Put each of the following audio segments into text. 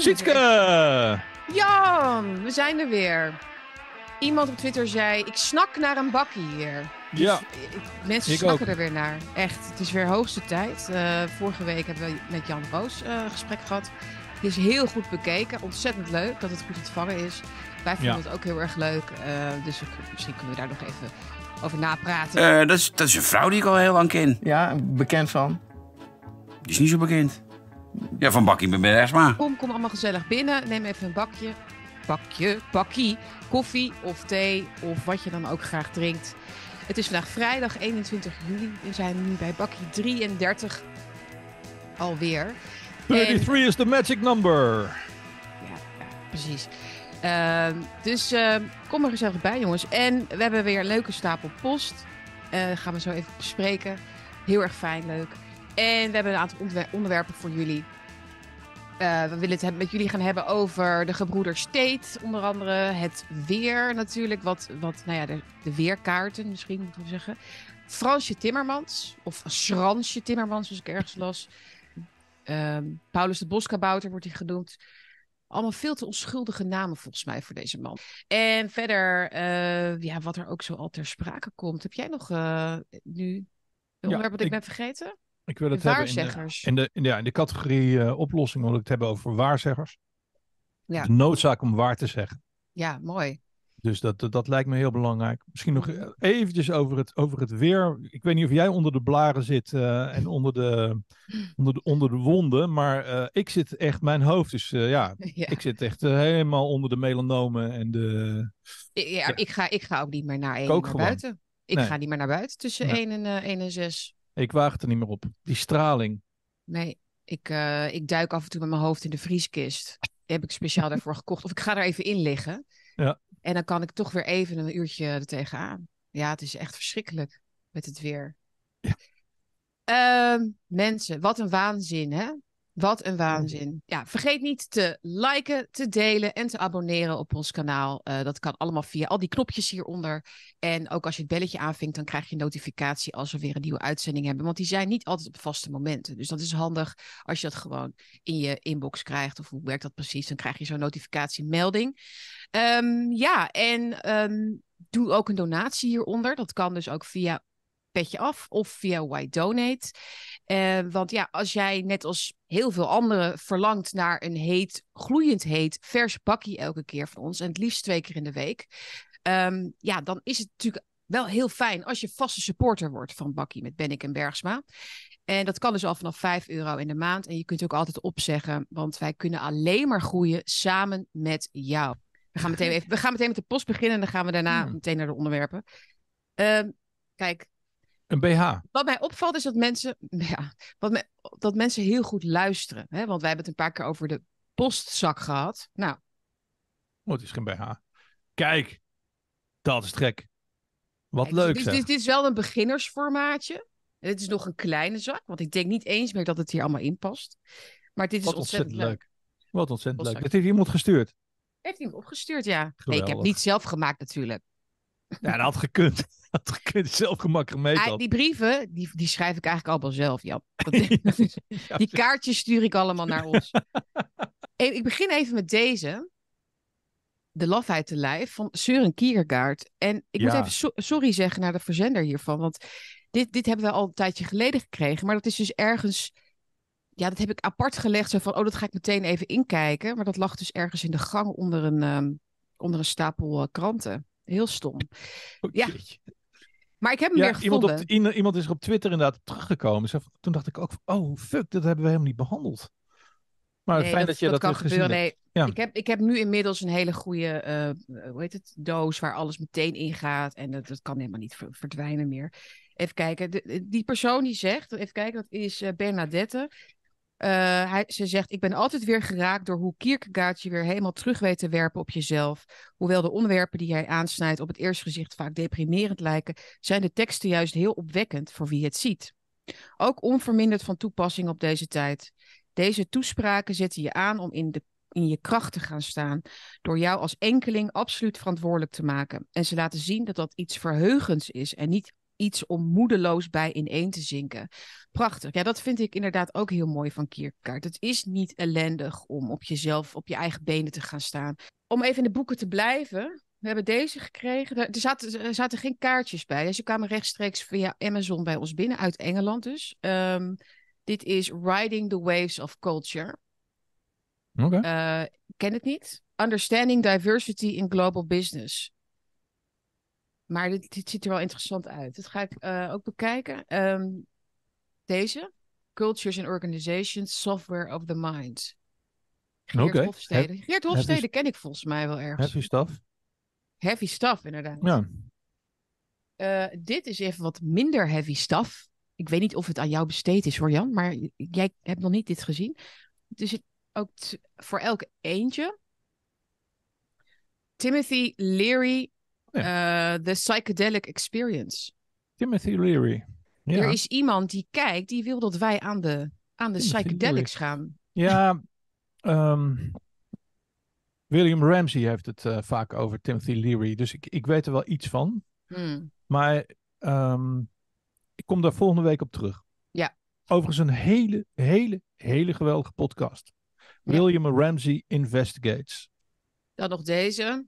Sietke! Jan, we zijn er weer. Iemand op Twitter zei, ik snak naar een bakkie hier. Dus ja. Mensen snakken er weer naar. Echt, het is weer hoogste tijd. Eh, vorige week hebben we met Jan Boos eh, een gesprek gehad. Die is heel goed bekeken. Ontzettend leuk dat het goed ontvangen is. Wij vonden het ook heel erg leuk. Eh, dus misschien kunnen we daar nog even over napraten. dat, is, dat is een vrouw die ik al heel lang ken. Ja, bekend van. Die is niet zo bekend. Ja, van Bakkie met Esma. Kom, kom allemaal gezellig binnen. Neem even een bakje, bakje, bakkie, koffie of thee of wat je dan ook graag drinkt. Het is vandaag vrijdag 21 juli. We zijn nu bij bakkie 33 alweer. 33 is the magic number. Ja, precies. Ehm, dus ehm, kom er gezellig bij, jongens. En we hebben weer een leuke stapel post. Uh, gaan we zo even bespreken. Heel erg fijn, leuk. En we hebben een aantal onderwerpen voor jullie. Eh, we willen het met jullie gaan hebben over de gebroeders State, onder andere het weer natuurlijk, wat, wat nou ja, de, de weerkaarten misschien moeten we zeggen. Fransje Timmermans, of Schransje Timmermans, als ik ergens las. Ehm, Paulus de Boskabouter wordt hij genoemd. Allemaal veel te onschuldige namen volgens mij voor deze man. En verder, eh, ja, wat er ook zo al ter sprake komt. Heb jij nog eh, nu een onderwerp ja, wat ik ben vergeten? Ik wil het waarzeggers. hebben in de, de, ja, in de categorie uh, oplossing wil ik het hebben over waarzeggers. Ja. De noodzaak om waar te zeggen. Ja, mooi. Dus dat, dat, lijkt me heel belangrijk. Misschien nog eh, eventjes over het, over het weer. Ik weet niet of jij onder de blaren zit eh, en onder de, onder, de, onder de wonden. Maar ik zit echt, mijn hoofd is, ja, ik zit echt helemaal onder de melanomen en de... Ja, Ik, ga, ik ga ook niet meer naar één naar buiten. Ik ga niet meer naar buiten tussen 1 en één en 6. Ik waag het er niet meer op. Die straling. Nee, ik, eh, ik duik af en toe met mijn hoofd in de vrieskist. heb ik speciaal daarvoor gekocht. Of ik ga er even in liggen. Ja. En dan kan ik toch weer even een uurtje er tegenaan. Ja, het is echt verschrikkelijk met het weer. Ehm, mensen, wat een waanzin, hè? Wat een waanzin. Ja, vergeet niet te liken, te delen en te abonneren op ons kanaal. Eh, dat kan allemaal via al die knopjes hieronder. En ook als je het belletje aanvinkt, dan krijg je een notificatie als we weer een nieuwe uitzending hebben. Want die zijn niet altijd op vaste momenten. Dus dat is handig als je dat gewoon in je inbox krijgt. Of hoe werkt dat precies? Dan krijg je zo'n notificatiemelding. Um, ja, en ehm, doe ook een donatie hieronder. Dat kan dus ook via Petje Af of via Why Donate. Eh, want ja, als jij net als heel veel anderen verlangt naar een heet, gloeiend heet, vers bakkie elke keer van ons en het liefst twee keer in de week, ehm, ja, dan is het natuurlijk wel heel fijn als je vaste supporter wordt van Bakkie met Bennik en Bergsma. En dat kan dus al vanaf 5 euro in de maand. En je kunt ook altijd opzeggen, want wij kunnen alleen maar groeien samen met jou. We gaan meteen, even, we gaan meteen met de post beginnen en dan gaan we daarna meteen naar de onderwerpen. Ehm, kijk, een BH. Wat mij opvalt is dat mensen, ja, dat mensen heel goed luisteren. Hè? Want wij hebben het een paar keer over de postzak gehad. Nou. Oh, het is geen BH. Kijk, dat is gek. Wat leuk. Dit, dit, is wel een beginnersformaatje. dit is nog een kleine zak, want ik denk niet eens meer dat het hier allemaal in past. Maar dit is Wat ontzettend, leuk. Wat ontzettend leuk. Dat heeft iemand gestuurd. Heeft iemand opgestuurd, ja. Nee, ik heb het niet zelf gemaakt natuurlijk. Ja, dat had gekund. Dat had gekund, zelf gemakkelijk mee. die brieven, die, die schrijf ik eigenlijk allemaal zelf, Ja. die kaartjes stuur ik allemaal naar ons. ik begin even met deze. De lafheid te lijf van Søren Kierkegaard. En ik moet even sorry zeggen naar de verzender hiervan. Want dit, dit hebben we al een tijdje geleden gekregen. Maar dat is dus ergens... Ja, dat heb ik apart gelegd. Zo van, oh, dat ga ik meteen even inkijken. Maar dat lag dus ergens in de gang onder een, ehm, onder een stapel eh, kranten. Heel stom. Oh, ja. Maar ik heb hem ja, weer gevonden. Iemand, op, iemand is er op Twitter inderdaad teruggekomen. toen dacht ik ook, oh fuck, dat hebben we helemaal niet behandeld. Maar fijn dat, dat, je dat, dat kan dus gebeuren. Nee. Ik, heb, ik heb nu inmiddels een hele goede eh, eh, hoe heet het, doos waar alles meteen in gaat. En dat, dat kan helemaal niet verdwijnen meer. Even kijken. die persoon die zegt, even kijken, dat is eh, Bernadette. Eh, ze zegt, ik ben altijd weer geraakt door hoe Kierkegaard je weer helemaal terug weet te werpen op jezelf. Hoewel de onderwerpen die hij aansnijdt op het eerste gezicht vaak deprimerend lijken, zijn de teksten juist heel opwekkend voor wie het ziet. Ook onverminderd van toepassing op deze tijd. Deze toespraken zetten je aan om in, de, in je kracht te gaan staan, door jou als enkeling absoluut verantwoordelijk te maken. En ze laten zien dat dat iets verheugends is en niet iets om moedeloos bij ineen te zinken. Prachtig. Ja, dat vind ik inderdaad ook heel mooi van Kierkegaard. Het is niet ellendig om op jezelf, op je eigen benen te gaan staan. Om even in de boeken te blijven. We hebben deze gekregen. Er zaten, er zaten geen kaartjes bij. Dus ze kwamen rechtstreeks via Amazon bij ons binnen, uit Engeland dus. Ehm, dit is Riding the Waves of Culture. Oké. Eh, ken het niet. Understanding Diversity in Global Business. Maar dit, ziet er wel interessant uit. Dat ga ik eh, ook bekijken. Ehm, deze. Cultures and Organizations, Software of the Mind. Geert okay. Hofstede. Geert Hofstede ken ik volgens mij wel ergens. Heavy stuff. Heavy stuff, inderdaad. Ja. Eh, dit is even wat minder heavy stuff. Ik weet niet of het aan jou besteed is hoor Jan, maar jij hebt nog niet dit gezien. Dus het ook voor elk eentje. Timothy Leary ja. Eh, the Psychedelic Experience. Timothy Leary. Ja. Er is iemand die kijkt, die wil dat wij aan de, aan de psychedelics gaan. Ja, ehm, William Ramsey heeft het eh, vaak over Timothy Leary. Dus ik, ik weet er wel iets van. Hmm. Maar ehm, ik kom daar volgende week op terug. Ja. Overigens een hele, hele, hele geweldige podcast. William Ramsey Investigates. Dan nog deze.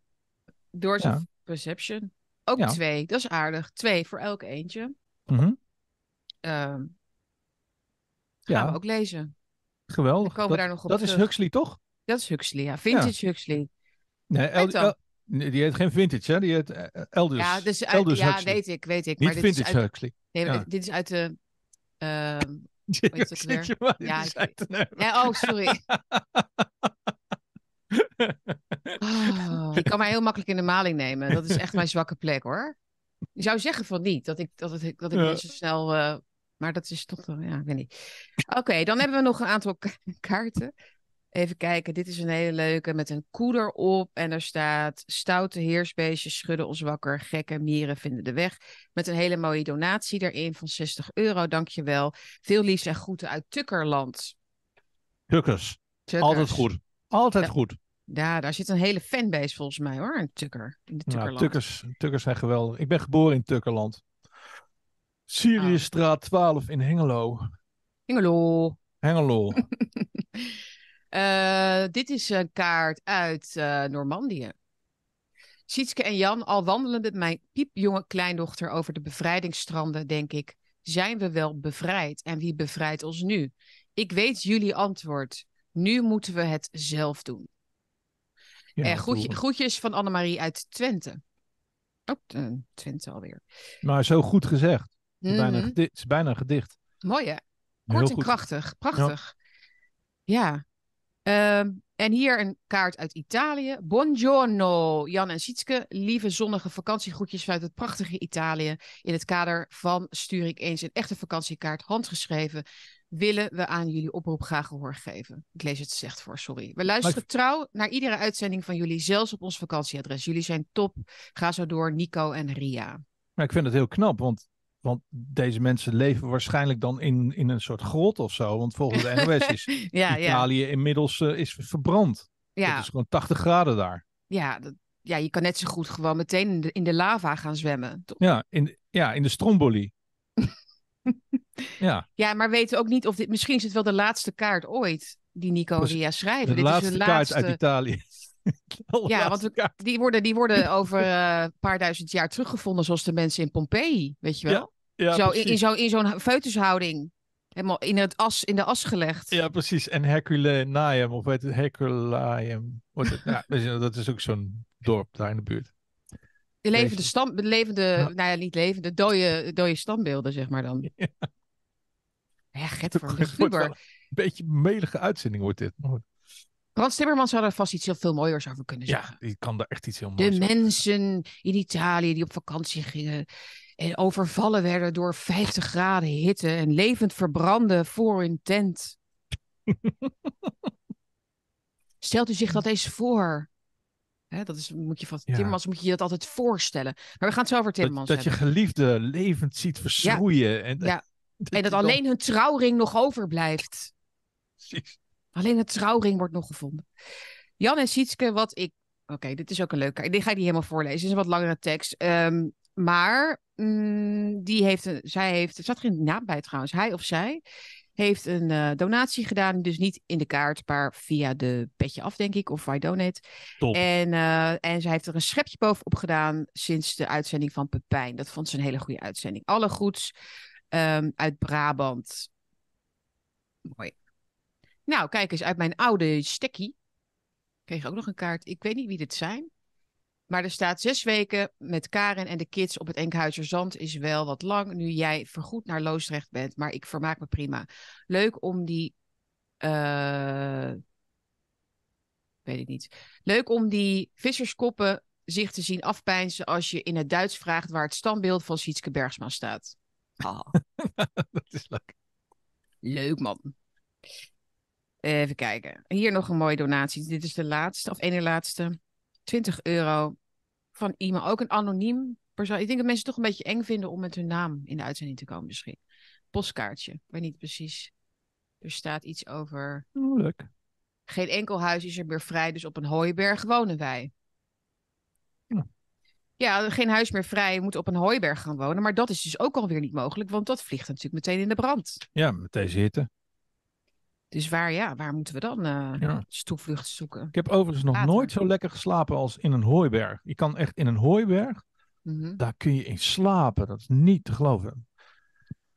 Door zijn Perception. Ook twee, dat is aardig. Twee voor elk eentje. Mm -hmm. gaan ja. we ook lezen. Geweldig. komen dat, daar nog op dat is Huxley, toch? Dat is Huxley, ja. Vintage Huxley. Nee, die heet geen vintage, hè? Die heet eh, eh, Elders. Ja, dus uit, Elders ja weet ik, weet ik. Niet maar dit is uit, Huxley. Nee, ja. dit, is uit de. Uh, ja, ik... nee, oh, sorry. ik oh, kan mij heel makkelijk in de maling nemen. Dat is echt mijn zwakke plek hoor. Je zou zeggen van niet, dat ik, dat dat ik niet zo snel. Eh, maar dat is toch. ja, ik weet niet. Oké, dan hebben we nog een aantal kaarten. Even kijken, dit is een hele leuke met een koeder op. En er staat: Stoute heersbeestjes schudden ons wakker. Gekke mieren vinden de weg. Met een hele mooie donatie erin van 60 euro. Dankjewel. Veel liefde en groeten uit Tukkerland. Tukkers. Altijd goed. Altijd goed. Ja, daar zit een hele fanbase volgens mij hoor, een Tukker. In Tukkerland. tukkers, tukkers zijn geweldig. Ik ben geboren in Tukkerland. Siriusstraat 12 in Hengelo. Hengelo. Hengelo. Eh, dit is een kaart uit uh, Normandië. Sietske en Jan, al wandelend met mijn piepjonge kleindochter over de bevrijdingsstranden, denk ik: zijn we wel bevrijd? En wie bevrijdt ons nu? Ik weet jullie antwoord. Nu moeten we het zelf doen eh, groetjes van Annemarie uit Twente. Oh, eh, Twente alweer. Maar zo goed gezegd. bijna gedicht, het is bijna mhm. een gedicht. Mooi hè? Kort en krachtig. Prachtig. Ja. Ehm, en hier een kaart uit Italië. Buongiorno, Jan en Sietske. Lieve zonnige vakantiegroetjes vanuit het prachtige Italië. In het kader van stuur ik eens een echte vakantiekaart handgeschreven willen we aan jullie oproep graag gehoor geven. Ik lees het slecht voor, sorry. We luisteren trouw naar iedere uitzending van jullie, zelfs op ons vakantieadres. Jullie zijn top. Ga zo door, Nico en Ria. Nou, ik vind het heel knap, want, want deze mensen leven waarschijnlijk dan in, in een soort grot of zo. Want volgens de NOS is Italië inmiddels eh, is verbrand. Ja. Het is gewoon 80 graden daar. Ja, dat, ja, je kan net zo goed gewoon meteen in de, lava gaan zwemmen. Ja, in, ja, in de stromboli. Ja. ja, maar weten ook niet of dit... Misschien is het wel de laatste kaart ooit die Nico Ria schrijven. De laatste kaart uit Italië. ja, want die, worden, die worden over eh, een paar duizend jaar teruggevonden, zoals de mensen in Pompeji, weet je wel? Ja, ja, zo, in, zo'n feutushouding. Helemaal in, het as, in de as gelegd. Ja, precies. En Herculaneum, of weet het, Herculaneum. Het, dat is ook zo'n dorp daar in de buurt. De levende, stam, levende nou ja, niet levende, dode, dode standbeelden, zeg maar dan. Ja. Ja, het Een beetje melige uitzending wordt dit. Oh. Frans Timmermans had er vast iets heel veel mooiers over kunnen zeggen. Ja, die kan daar echt iets heel moois De mensen in Italië die op vakantie gingen en overvallen werden door 50 graden hitte en levend verbranden voor hun tent. Stelt u zich dat eens voor? Hè, dat is, moet je van Timmermans moet je je dat altijd voorstellen. Maar we gaan het zo over Timmermans dat, dat je geliefde levend ziet verschroeien. En, ja. En dat alleen hun trouwring nog overblijft. Precies. Alleen het trouwring wordt nog gevonden. Jan en Sietske, wat ik. Oké, dit is ook een leuke. Ik ga ik helemaal voorlezen. Het is een wat langere tekst. Ehm, maar mm, die heeft een, zij heeft. Er zat geen naam bij trouwens. Hij of zij heeft een eh, donatie gedaan. Dus niet in de kaart, maar via de petje af, denk ik. Of why donate. Top. En, eh, en zij heeft er een schepje bovenop gedaan sinds de uitzending van Pepijn. Dat vond ze een hele goede uitzending. Alle goeds Ehm, uit Brabant. Mooi. Nou, kijk eens, uit mijn oude stekkie kreeg ook nog een kaart. Ik weet niet wie dit zijn. Maar er staat zes weken met Karen en de kids op het Enkhuizer Zand is wel wat lang. Nu jij vergoed naar Loosdrecht bent, maar ik vermaak me prima. Leuk om die... Uh, weet ik niet. Leuk om die visserskoppen zich te zien afpijnsen als je in het Duits vraagt waar het standbeeld van Sietske Bergsma staat. dat is leuk. Leuk man. Even kijken. Hier nog een mooie donatie. Dit is de laatste, of ene laatste. 20 euro van iemand. Ook een anoniem persoon. Ik denk dat mensen het toch een beetje eng vinden om met hun naam in de uitzending te komen misschien. Postkaartje. Ik weet niet precies. Er staat iets over... Oh, leuk. Geen enkel huis is er meer vrij, dus op een hooiberg wonen wij. Ja, geen huis meer vrij, moet op een hooiberg gaan wonen. Maar dat is dus ook alweer niet mogelijk, want dat vliegt natuurlijk meteen in de brand. Ja, met deze hitte. Dus waar, ja, waar moeten we dan uh, ja. zoeken? Ik heb overigens nog nooit zo lekker geslapen als in een hooiberg. Je kan echt in een hooiberg, mhm. daar kun je in slapen. Dat is niet te geloven.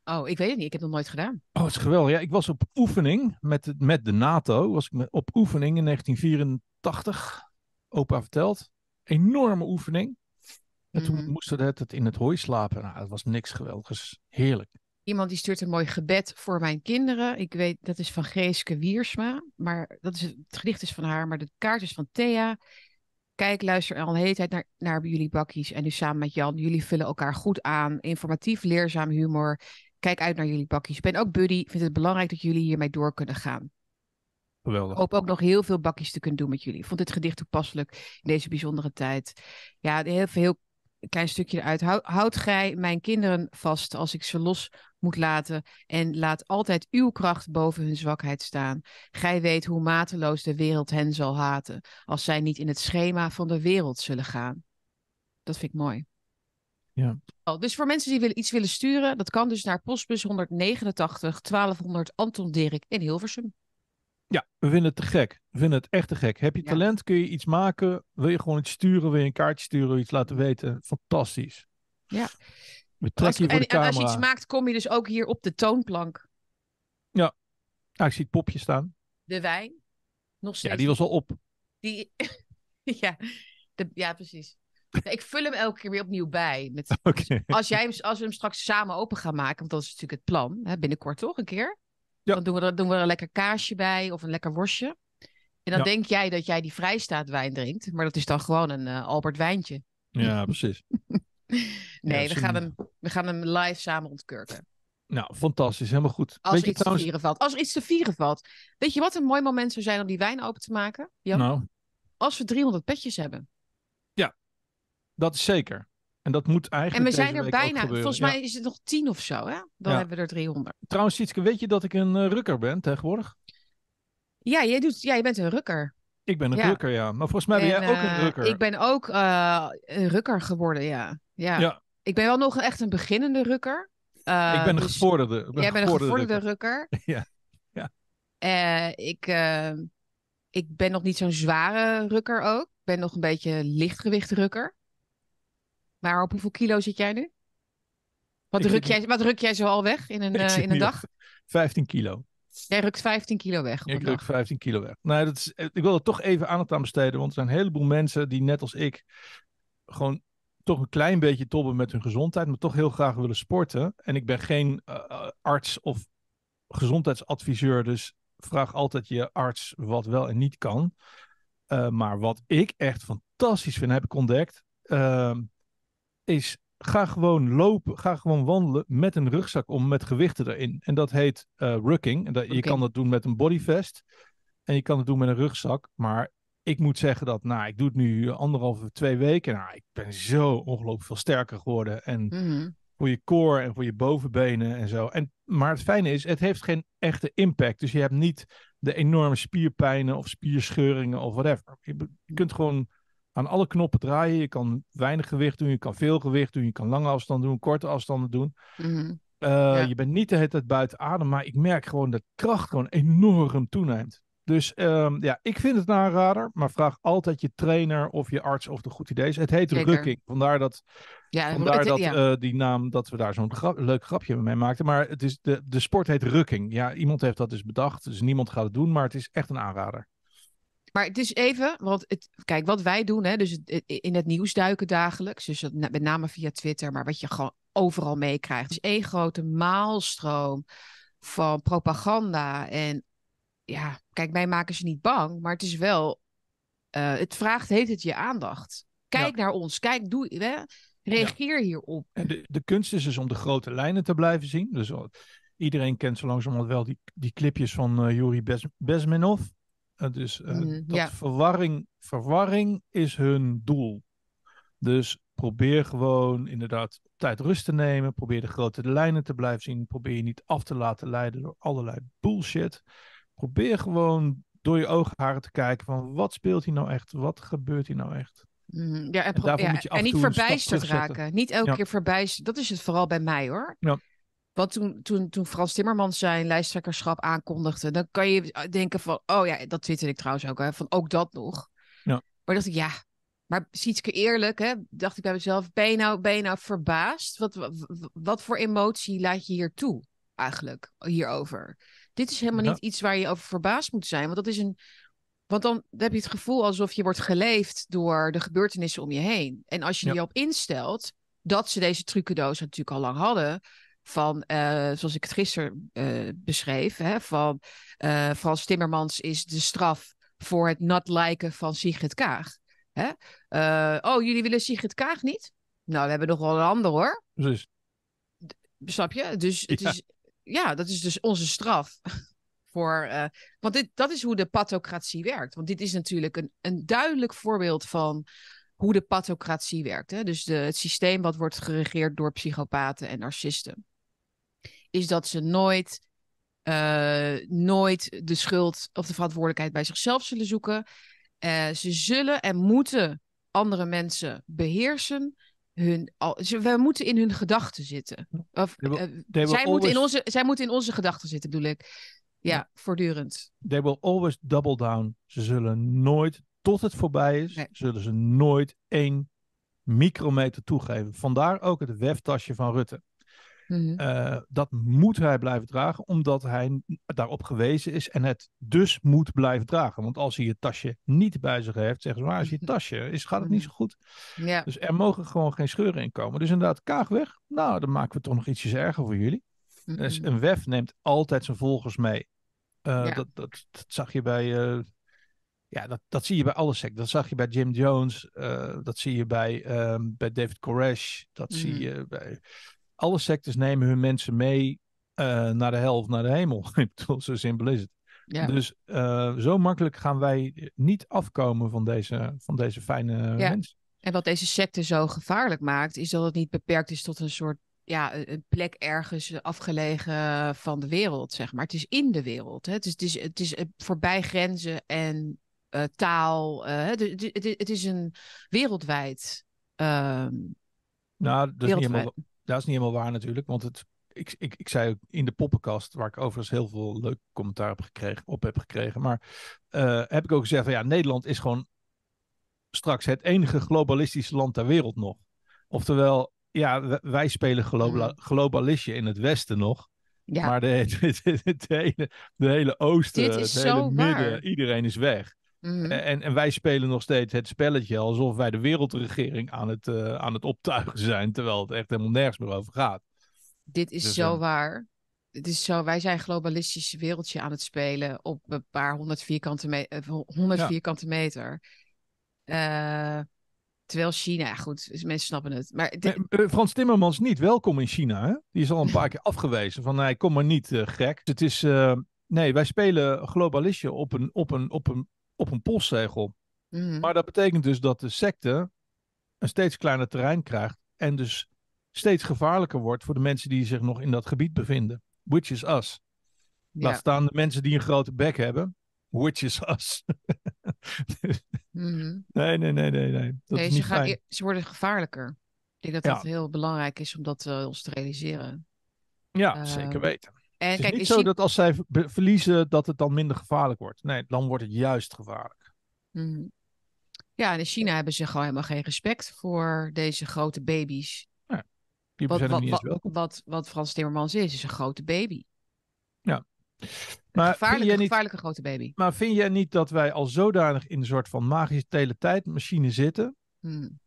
Oh, ik weet het niet. Ik heb het nog nooit gedaan. Oh, het is geweldig. Ja, ik was op oefening met, met de NATO. Was ik op oefening in 1984. Opa vertelt. Enorme oefening. En toen mhm. moesten we het in het hooi slapen. Nou, het was niks geweldigs. Heerlijk. Iemand die stuurt een mooi gebed voor mijn kinderen. Ik weet, dat is van Geeske Wiersma. Maar dat is, het gedicht is van haar, maar de kaart is van Thea. Kijk, luister al een hele tijd naar, naar jullie bakjes En nu dus samen met Jan, jullie vullen elkaar goed aan. Informatief, leerzaam humor. Kijk uit naar jullie bakkies. Ik ben ook buddy. Vind het belangrijk dat jullie hiermee door kunnen gaan. Geweldig. Ik Hoop ook nog heel veel bakjes te kunnen doen met jullie. Vond dit gedicht toepasselijk in deze bijzondere tijd. Ja, heel veel een klein stukje eruit. Houd, gij mijn kinderen vast als ik ze los moet laten. En laat altijd uw kracht boven hun zwakheid staan. Gij weet hoe mateloos de wereld hen zal haten. Als zij niet in het schema van de wereld zullen gaan. Dat vind ik mooi. Ja. Oh, dus voor mensen die willen, iets willen sturen, dat kan dus naar postbus 189 1200 Anton Dirk in Hilversum. Ja, we vinden het te gek. We vinden het echt te gek. Heb je talent, kun je iets maken, wil je gewoon iets sturen, wil je een kaartje sturen, iets laten weten. Fantastisch. Ja. We trekken je voor en, de camera. En als je iets maakt, kom je dus ook hier op de toonplank. Ja. Ah, ik zie het popje staan. De wijn. Nog steeds. Ja, die was al op. Die... ja. De... ja, precies. Ik vul hem elke keer weer opnieuw bij. Met... Als, jij hem, als we hem straks samen open gaan maken, want dat is natuurlijk het plan. Hè, binnenkort toch een keer. Dan doen we, er, doen we er een lekker kaasje bij of een lekker worstje. En dan denk jij dat jij die wijn drinkt, maar dat is dan gewoon een eh, Albert wijntje. Ja, precies. nee, we, gaan hem, we gaan hem live samen ontkurken. Nou, fantastisch. Helemaal goed. Als Weet iets te vieren valt. Als iets te vieren valt. Weet je wat een mooi moment zou zijn om die wijn open te maken? Nou. Als we 300 petjes hebben. Ja, dat is zeker. En dat moet eigenlijk. En we zijn er bijna. Volgens mij is het nog tien of zo, hè? Dan hebben we er 300. Trouwens, Sietske, weet je dat ik een eh, rukker ben tegenwoordig? Ja, jij doet, ja, je bent een rukker. Ik ben een rukker, ja. Maar volgens mij ben jij ook een eh, rukker. ik ben ook eh, een rukker geworden, ja. ja. Ik ben wel nog echt een beginnende rukker. ik ben een dus gevorderde. Ben jij bent een gevorderde rukker. Ja. ja. ik, ik ben nog niet zo'n zware rukker ook. Ik ben nog een beetje lichtgewicht rukker. Maar op hoeveel kilo zit jij nu? Wat, ruk jij, wat ruk jij zo al weg in een, eh, in een dag? 15 kilo. Jij rukt 15 kilo weg. ik ruk 15 kilo weg. Nou, dat is, eh, ik wil er toch even aandacht aan besteden. Want er zijn een heleboel mensen die, net als ik, gewoon toch een klein beetje tobben met hun gezondheid. Maar toch heel graag willen sporten. En ik ben geen eh, arts of gezondheidsadviseur. Dus vraag altijd je arts wat wel en niet kan. maar wat ik echt fantastisch vind, heb ik ontdekt. Ehm, is ga gewoon lopen, ga gewoon wandelen met een rugzak om met gewichten erin. En dat heet uh, rucking. En dat, Je kan dat doen met een bodyvest en je kan het doen met een rugzak. Maar ik moet zeggen dat, nou, ik doe het nu anderhalve, twee weken. Nou, ik ben zo ongelooflijk veel sterker geworden. En mhm. voor je core en voor je bovenbenen en zo. En, maar het fijne is, het heeft geen echte impact. Dus je hebt niet de enorme spierpijnen of spierscheuringen of whatever. je kunt gewoon aan alle knoppen draaien. Je kan weinig gewicht doen, je kan veel gewicht doen, je kan lange afstanden doen, korte afstanden doen. Mhm. Eh, je bent niet de hele tijd buiten adem, maar ik merk gewoon dat kracht gewoon enorm toeneemt. Dus ehm, ja, ik vind het een aanrader, maar vraag altijd je trainer of je arts of het een goed idee is. Het heet Zeker. rukking, vandaar dat, ja, vandaar dat eh, die naam, dat we daar zo'n leuk grapje mee maakten. Maar het is de, de sport heet rukking. Ja, iemand heeft dat dus bedacht, dus niemand gaat het doen, maar het is echt een aanrader. Maar het is even, want het, kijk, wat wij doen, hè, dus het, in het nieuws duiken dagelijks, dus met name via Twitter, maar wat je gewoon overal meekrijgt. Dus één grote maalstroom van propaganda. En ja, kijk, mij maken ze niet bang, maar het is wel, eh, het vraagt, heet het je aandacht. Kijk naar ons, kijk, doe, hè, reageer hierop. de, de kunst is dus om de grote lijnen te blijven zien. Dus eh, iedereen kent zo langzamerhand wel die, die clipjes van uh, eh, Yuri Besmenov. Eh, dus eh, mm, dat verwarring, verwarring is hun doel. Dus probeer gewoon inderdaad tijd rust te nemen. Probeer de grote lijnen te blijven zien. Probeer je niet af te laten leiden door allerlei bullshit. Probeer gewoon door je oogharen te kijken van wat speelt hier nou echt? Wat gebeurt hier nou echt? Mm, ja, en, en, en niet verbijsterd raken. Niet elke keer verbijsterd. Dat is het vooral bij mij hoor. Ja. Want toen, toen, toen Frans Timmermans zijn lijsttrekkerschap aankondigde, dan kan je eh, denken van, oh ja, dat twitterde ik trouwens ook, hè, van ook dat nog. Ja. Maar dacht ik, ja, maar Sietske eerlijk, hè, dacht ik bij mezelf, ben je nou, ben je nou verbaasd? Wat, wat, voor emotie laat je hier toe eigenlijk, hierover? Dit is helemaal niet iets waar je over verbaasd moet zijn, want dat is een... Want dan heb je het gevoel alsof je wordt geleefd door de gebeurtenissen om je heen. En als je ja. op instelt, dat ze deze trucendoos natuurlijk al lang hadden, van, eh, zoals ik het gisteren eh, beschreef, hè, van uh, Frans Timmermans is de straf voor het nat liken van Sigrid Kaag. Hè? oh, jullie willen Sigrid Kaag niet? Nou, we hebben nog wel een ander hoor. Precies. Snap je? Dus ja. dat is dus onze straf. Voor, want dit, dat is hoe de pathocratie werkt. Want dit is natuurlijk een, een duidelijk voorbeeld van hoe de pathocratie werkt. Hè? Dus de, het systeem wat wordt geregeerd door psychopaten en narcisten is dat ze nooit, eh, nooit de schuld of de verantwoordelijkheid bij zichzelf zullen zoeken. Eh, ze zullen en moeten andere mensen beheersen. Hun, we moeten in hun gedachten zitten. Of, eh, zij, moeten in onze, zij moeten in onze gedachten zitten, bedoel ik. Ja, voortdurend. They will always double down. Ze zullen nooit, tot het voorbij is, zullen ze nooit één micrometer toegeven. Vandaar ook het weftasje van Rutte. Mhm. Eh, dat moet hij blijven dragen, omdat hij daarop gewezen is en het dus moet blijven dragen. Want als hij je tasje niet bij zich heeft, zeggen ze, waar is je tasje? Is, gaat het niet mhm. zo goed? Dus er mogen gewoon geen scheuren in komen. Dus inderdaad, kaag weg. Nou, dan maken we toch nog ietsjes erger voor jullie. Mhm. Dus een WEF neemt altijd zijn volgers mee. Eh, dat, dat, zag je bij. Eh, ja, dat, dat zie je bij alle sect. Dat zag je bij Jim Jones. dat zie je bij, ehm, bij David Koresh. Dat zie je bij alle sectes nemen hun mensen mee eh, naar de hel of naar de hemel. Ik bedoel, zo simpel is het. Dus eh, zo makkelijk gaan wij niet afkomen van deze, van deze fijne ja. mensen. En wat deze secte zo gevaarlijk maakt, is dat het niet beperkt is tot een soort ja, een plek ergens afgelegen van de wereld, zeg maar. Het is in de wereld. Hè? Het, is, het, is, het is eh, voorbij grenzen en taal. het, het, het, is een wereldwijd. Ehm, nou, dat wereldwijd dat is niet helemaal waar natuurlijk, want het, ik, ik, ik zei in de poppenkast, waar ik overigens heel veel leuk commentaar op, gekregen, op heb gekregen, maar eh, heb ik ook gezegd van ja, Nederland is gewoon straks het enige globalistische land ter wereld nog. Oftewel, ja, wij spelen global, mhm. globalistje in het Westen nog. Ja. Maar de, de, de, hele, de hele oosten, het hele midden, iedereen is weg. Mhm. Eh, en, en, wij spelen nog steeds het spelletje alsof wij de wereldregering aan het, eh, aan het optuigen zijn, terwijl het echt helemaal nergens meer over gaat. Dit is dus, zo ehm, waar. Het is zo, wij zijn globalistisch wereldje aan het spelen op een paar honderd vierkante, me 100 eh, vierkante meter. terwijl China, goed, dus mensen snappen het. Maar Frans Timmermans niet welkom in China. Hè? Die is al een paar keer afgewezen van, nee, kom maar niet, gek. Het is, nee, wij spelen globalistje op een, op een, op een op een postzegel. Mhm. Maar dat betekent dus dat de secte een steeds kleiner terrein krijgt en dus steeds gevaarlijker wordt voor de mensen die zich nog in dat gebied bevinden. Which is us. Ja. Laat staan de mensen die een grote bek hebben. Which is us. Mhm. Nee, nee, nee, nee. nee. Dat is niet ze, gaan, e-, ze, worden gevaarlijker. Ik denk dat dat heel belangrijk is om dat eh, ons te realiseren. Ja, ehm, zeker weten. En het is kijk, niet zo dat als zij verliezen, dat het dan minder gevaarlijk wordt. Nee, dan wordt het juist gevaarlijk. Mhm. Ja, en in China hebben ze gewoon helemaal geen respect voor deze grote baby's. Ja, wat, wat, wat, wat, wat Frans Timmermans is, is een grote baby. Ja. Maar een gevaarlijke, niet, grote baby. Maar vind jij niet dat wij al zodanig in een soort van magische teletijdmachine zitten, hmm.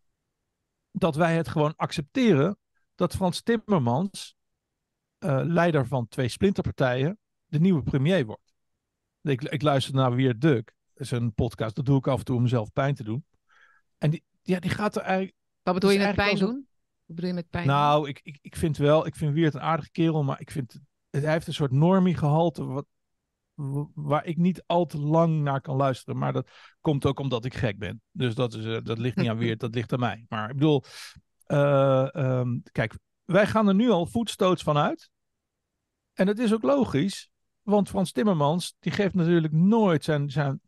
dat wij het gewoon accepteren dat Frans Timmermans eh, leider van twee splinterpartijen de nieuwe premier wordt. Ik, ik luister naar Weer Duk, zijn podcast. Dat doe ik af en toe om mezelf pijn te doen. En die, ja, die gaat er eigenlijk. Wat bedoel je met pijn doen? Wat bedoel je met pijn? Nou, ik, ik, ik vind wel, ik vind Weert een aardige kerel, maar ik vind, het, hij heeft een soort normie gehalte wat, waar ik niet al te lang naar kan luisteren. Maar dat komt ook omdat ik gek ben. Dus dat, is, eh, dat ligt niet aan Weert, dat ligt aan mij. Maar ik bedoel, eh, ehm, kijk, wij gaan er nu al voetstoots van uit. En dat is ook logisch, want Frans Timmermans die geeft natuurlijk nooit zijn, zijn,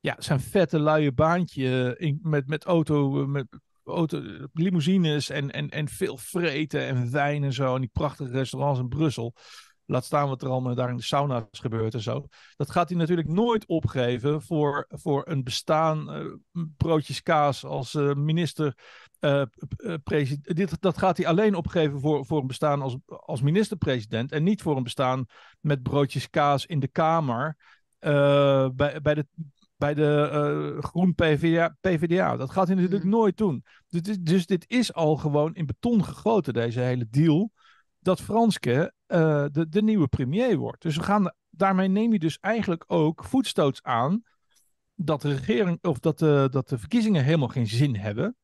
ja, zijn vette luie baantje in, met, met, auto, met auto, limousines en, en, en veel vreten en wijn en zo. En die prachtige restaurants in Brussel. Laat staan wat er allemaal daar in de sauna's gebeurt en zo. Dat gaat hij natuurlijk nooit opgeven voor, voor een bestaan eh, broodjes kaas als eh, minister eh, eh, dit, dat gaat hij alleen opgeven voor, voor een bestaan als, als minister-president. En niet voor een bestaan met broodjes kaas in de Kamer. Eh, bij, bij de, bij de groen PvdA, PvdA. Dat gaat hij natuurlijk mhm. nooit doen. Dus, dus, dit is al gewoon in beton gegoten, deze hele deal. Dat Franske de, de nieuwe premier wordt. Dus we gaan, daarmee neem je dus eigenlijk ook voetstoots aan. Dat de regering of dat de, dat de verkiezingen helemaal geen zin hebben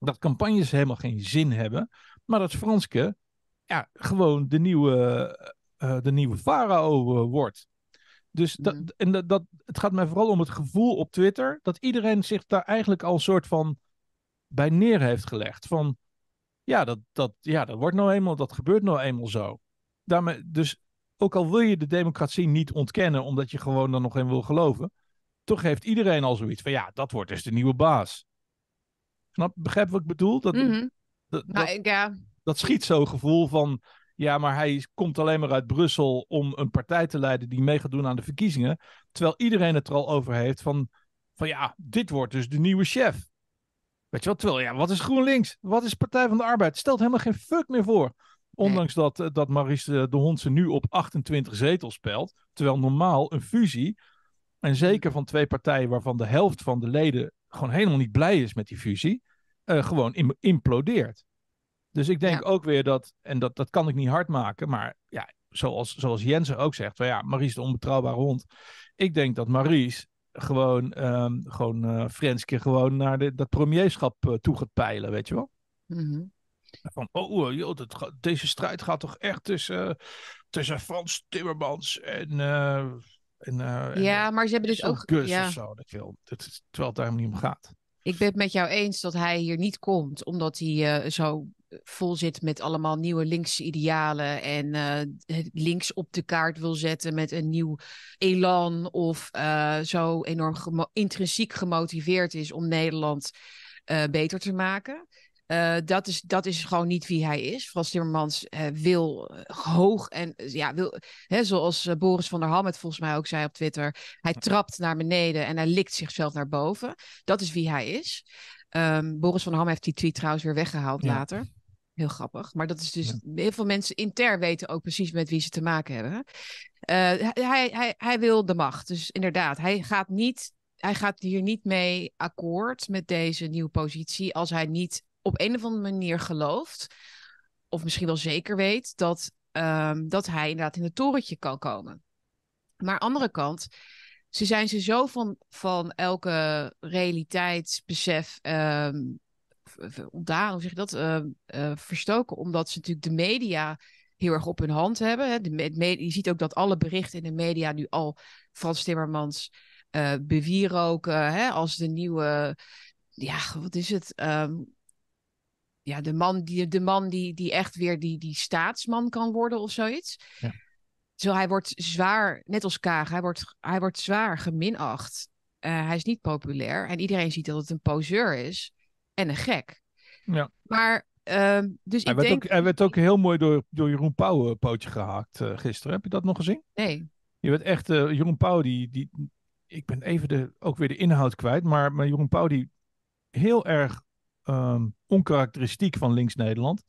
dat campagnes helemaal geen zin hebben. Maar dat Franske ja, gewoon de nieuwe, eh, eh, de nieuwe farao eh, wordt. Dus dat, mm. en dat, het gaat mij vooral om het gevoel op Twitter dat iedereen zich daar eigenlijk al soort van bij neer heeft gelegd. Van ja, dat, dat, ja, dat wordt nou eenmaal, dat gebeurt nou eenmaal zo. Daarmee, dus ook al wil je de democratie niet ontkennen, omdat je gewoon er nog in wil geloven, toch heeft iedereen al zoiets van ja, dat wordt dus de nieuwe baas. Snap, begrijp wat ik bedoel? Dat, mhm. dat, nou, ja. dat schiet zo'n gevoel van. Ja, maar hij komt alleen maar uit Brussel om een partij te leiden die mee gaat doen aan de verkiezingen. Terwijl iedereen het er al over heeft van, van ja, dit wordt dus de nieuwe chef. Weet je wat terwijl ja, wat is GroenLinks? Wat is Partij van de Arbeid? Stelt helemaal geen fuck meer voor. Ondanks dat, eh, dat Maries eh, de Hondse nu op 28 zetels speelt. Terwijl normaal een fusie, en zeker mm. van twee partijen waarvan de helft van de leden gewoon helemaal niet blij is met die fusie. Eh, gewoon implodeert. Dus ik denk ook weer dat, en dat, dat kan ik niet hard maken, maar ja, zoals, zoals Jensen ook zegt, van ja, Maries de onbetrouwbare hond. Ik denk dat Maries gewoon, um, gewoon uh, eh, Frenske gewoon naar de, dat premierschap eh, toe gaat peilen, weet je wel? Mhm. Van, oh, oh joh, deze strijd gaat toch echt tussen, tussen Frans Timmermans en... Uh, en ja, maar ze hebben dus ook... Ja. Of zo, dat wil, dat is, terwijl het daar niet om gaat. Ik ben het met jou eens dat hij hier niet komt, omdat hij eh, zo vol zit met allemaal nieuwe linkse idealen en eh, links op de kaart wil zetten met een nieuw elan of eh, zo enorm intrinsiek gemotiveerd is om Nederland beter te maken. Eh, dat, is, dat is gewoon niet wie hij is. Frans Timmermans eh, wil eh, hoog en ja, wil, hè, zoals Boris van der Ham het volgens mij ook zei op Twitter, hij trapt naar beneden en hij likt zichzelf naar boven. Dat is wie hij is. Ehm, Boris van der Ham heeft die tweet trouwens weer weggehaald later. Heel grappig. Maar dat is dus, heel veel mensen intern weten ook precies met wie ze te maken hebben. hij, hij, hij wil de macht. Dus inderdaad, hij gaat niet hij gaat hier niet mee akkoord met deze nieuwe positie als hij niet op een of andere manier gelooft, of misschien wel zeker weet, dat, ehm, dat hij inderdaad in het torentje kan komen. Maar aan de andere kant, ze zijn ze zo van, van elke realiteitsbesef um, ontdaan, hoe zeg je dat, ehm, eh, verstoken, omdat ze natuurlijk de media heel erg op hun hand hebben. Hè. je ziet ook dat alle berichten in de media nu al Frans Timmermans uh, bewieroken hè, als de nieuwe, ja, wat is het, ja, de man, die, de man die, die echt weer die, die staatsman kan worden of zoiets. Ja. Zo, hij wordt zwaar, net als Kaag, hij wordt, hij wordt zwaar geminacht. Eh, hij is niet populair en iedereen ziet dat het een poseur is en een gek. Ja. Maar, uh, dus hij, ik werd denk... ook, hij werd ook heel mooi door, door Jeroen Pauw een eh, pootje gehaakt eh, gisteren. Heb je dat nog gezien? Nee. Je werd echt, Jeroen Pauw, die, die, ik ben even de, ook weer de inhoud kwijt, maar, maar Jeroen Pauw die heel erg um, onkarakteristiek van links-Nederland.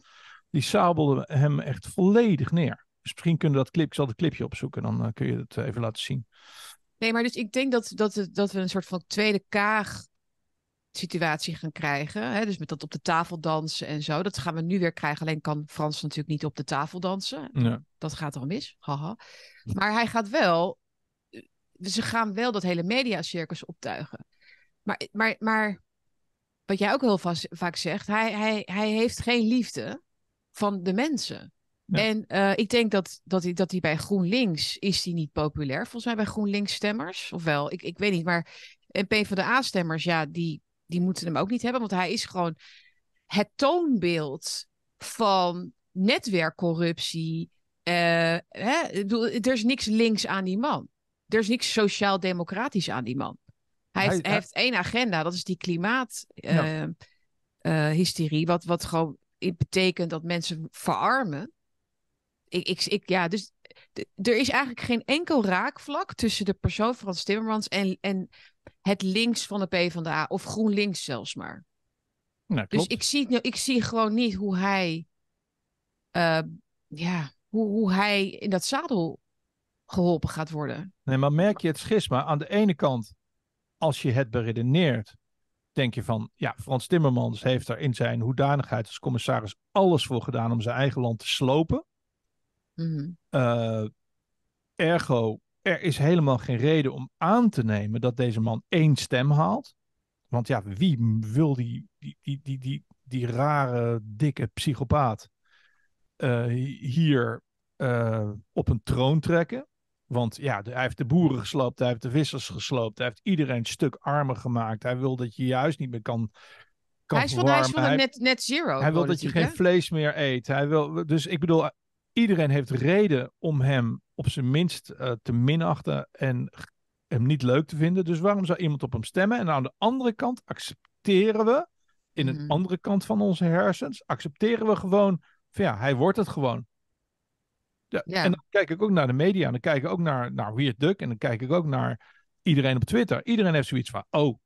Die sabelde hem echt volledig neer. Dus misschien kunnen we dat clip, ik zal het clipje opzoeken, dan eh, kun je het even laten zien. Nee, maar dus ik denk dat, dat, dat we een soort van tweede kaag situatie gaan krijgen. Hè? Dus met dat op de tafel dansen en zo. Dat gaan we nu weer krijgen. Alleen kan Frans natuurlijk niet op de tafel dansen. Dat gaat al mis. Haha. Maar hij gaat wel. Eh, ze gaan wel dat hele mediacircus optuigen. Maar, maar, maar wat jij ook heel vaak zegt, hij, hij, hij heeft geen liefde van de mensen. En eh, ik denk dat, dat, hij, dat hij bij GroenLinks is die niet populair. Volgens mij bij GroenLinks stemmers. Ofwel, ik, ik weet niet. Maar en PvdA stemmers, ja, die, die moeten hem ook niet hebben. Want hij is gewoon het toonbeeld van netwerkcorruptie. Eh, hè? er is niks links aan die man. Er is niks sociaal-democratisch aan die man. Hij, heeft, één agenda, dat is die klimaathysterie, eh, eh, wat, wat gewoon betekent dat mensen verarmen. Ik, ik, ik, ja, dus er is eigenlijk geen enkel raakvlak tussen de persoon Frans Timmermans en, en het links van de PvdA, of GroenLinks zelfs maar. dus ik zie, ik zie gewoon niet hoe hij, eh, ja, hoe, hoe hij in dat zadel geholpen gaat worden. Nee, maar merk je het schisma? Aan de ene kant als je het beredeneert, denk je van, ja, Frans Timmermans heeft er in zijn hoedanigheid als commissaris alles voor gedaan om zijn eigen land te slopen. Mhm. Eh, ergo, er is helemaal geen reden om aan te nemen dat deze man één stem haalt. Want ja, wie wil die, die, die, die, die, die rare, dikke psychopaat eh, hier eh, op een troon trekken? Want ja, hij heeft de boeren gesloopt, hij heeft de vissers gesloopt, hij heeft iedereen stuk armer gemaakt. Hij wil dat je juist niet meer kan, kan hij is van, Hij is van net, net zero. Hij wil dat je geen vlees meer eet. Hij wil, dus ik bedoel, iedereen heeft reden om hem op zijn minst eh, te minachten en hem niet leuk te vinden. Dus waarom zou iemand op hem stemmen? En aan de andere kant accepteren we, in een mhm. andere kant van onze hersens, accepteren we gewoon, ja, hij wordt het gewoon. Ja. En dan kijk ik ook naar de media. En dan kijk ik ook naar, naar Weird Duck. En dan kijk ik ook naar iedereen op Twitter. Iedereen heeft zoiets van: oh,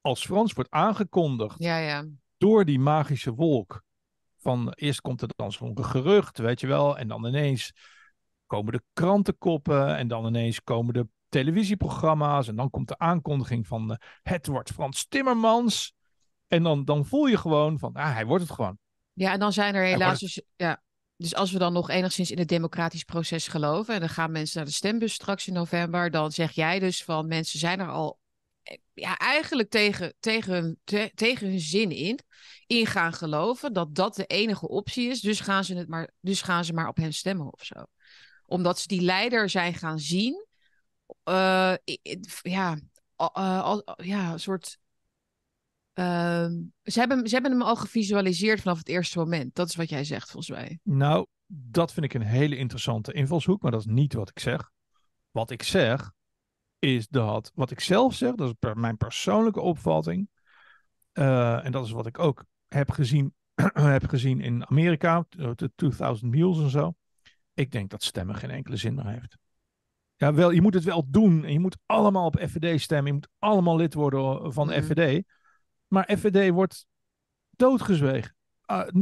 als Frans wordt aangekondigd ja, ja. door die magische wolk. Van eerst komt het dan zo'n gerucht, weet je wel. En dan ineens komen de krantenkoppen. En dan ineens komen de televisieprogramma's. En dan komt de aankondiging van eh, het wordt Frans Timmermans. En dan, dan voel je gewoon van, ah, hij wordt het gewoon. Ja, en dan zijn er helaas dus, ja, dus als we dan nog enigszins in het democratisch proces geloven en dan gaan mensen naar de stembus straks in november, dan zeg jij dus van mensen zijn er al eh, ja, eigenlijk tegen, tegen, hun, tegen hun zin in, in gaan geloven dat dat de enige optie is. Dus gaan ze, het maar, dus gaan ze maar op hen stemmen of zo. Omdat ze die leider zijn gaan zien, uh, ja, eh, ja, een soort Ehm, ze, hebben, ze hebben hem al gevisualiseerd vanaf het eerste moment. Dat is wat jij zegt, volgens mij. Nou, dat vind ik een hele interessante invalshoek, maar dat is niet wat ik zeg. Wat ik zeg is dat, wat ik zelf zeg, dat is mijn persoonlijke opvatting. Eh, en dat is wat ik ook heb gezien, heb gezien in Amerika, eh, de 2000 Mules en zo. Ik denk dat stemmen geen enkele zin meer heeft. Ja, wel, je moet het wel doen. En je moet allemaal op FVD stemmen. Je moet allemaal lid worden eh, van mhm. FVD. Maar FVD wordt doodgezwegen. Ze ah,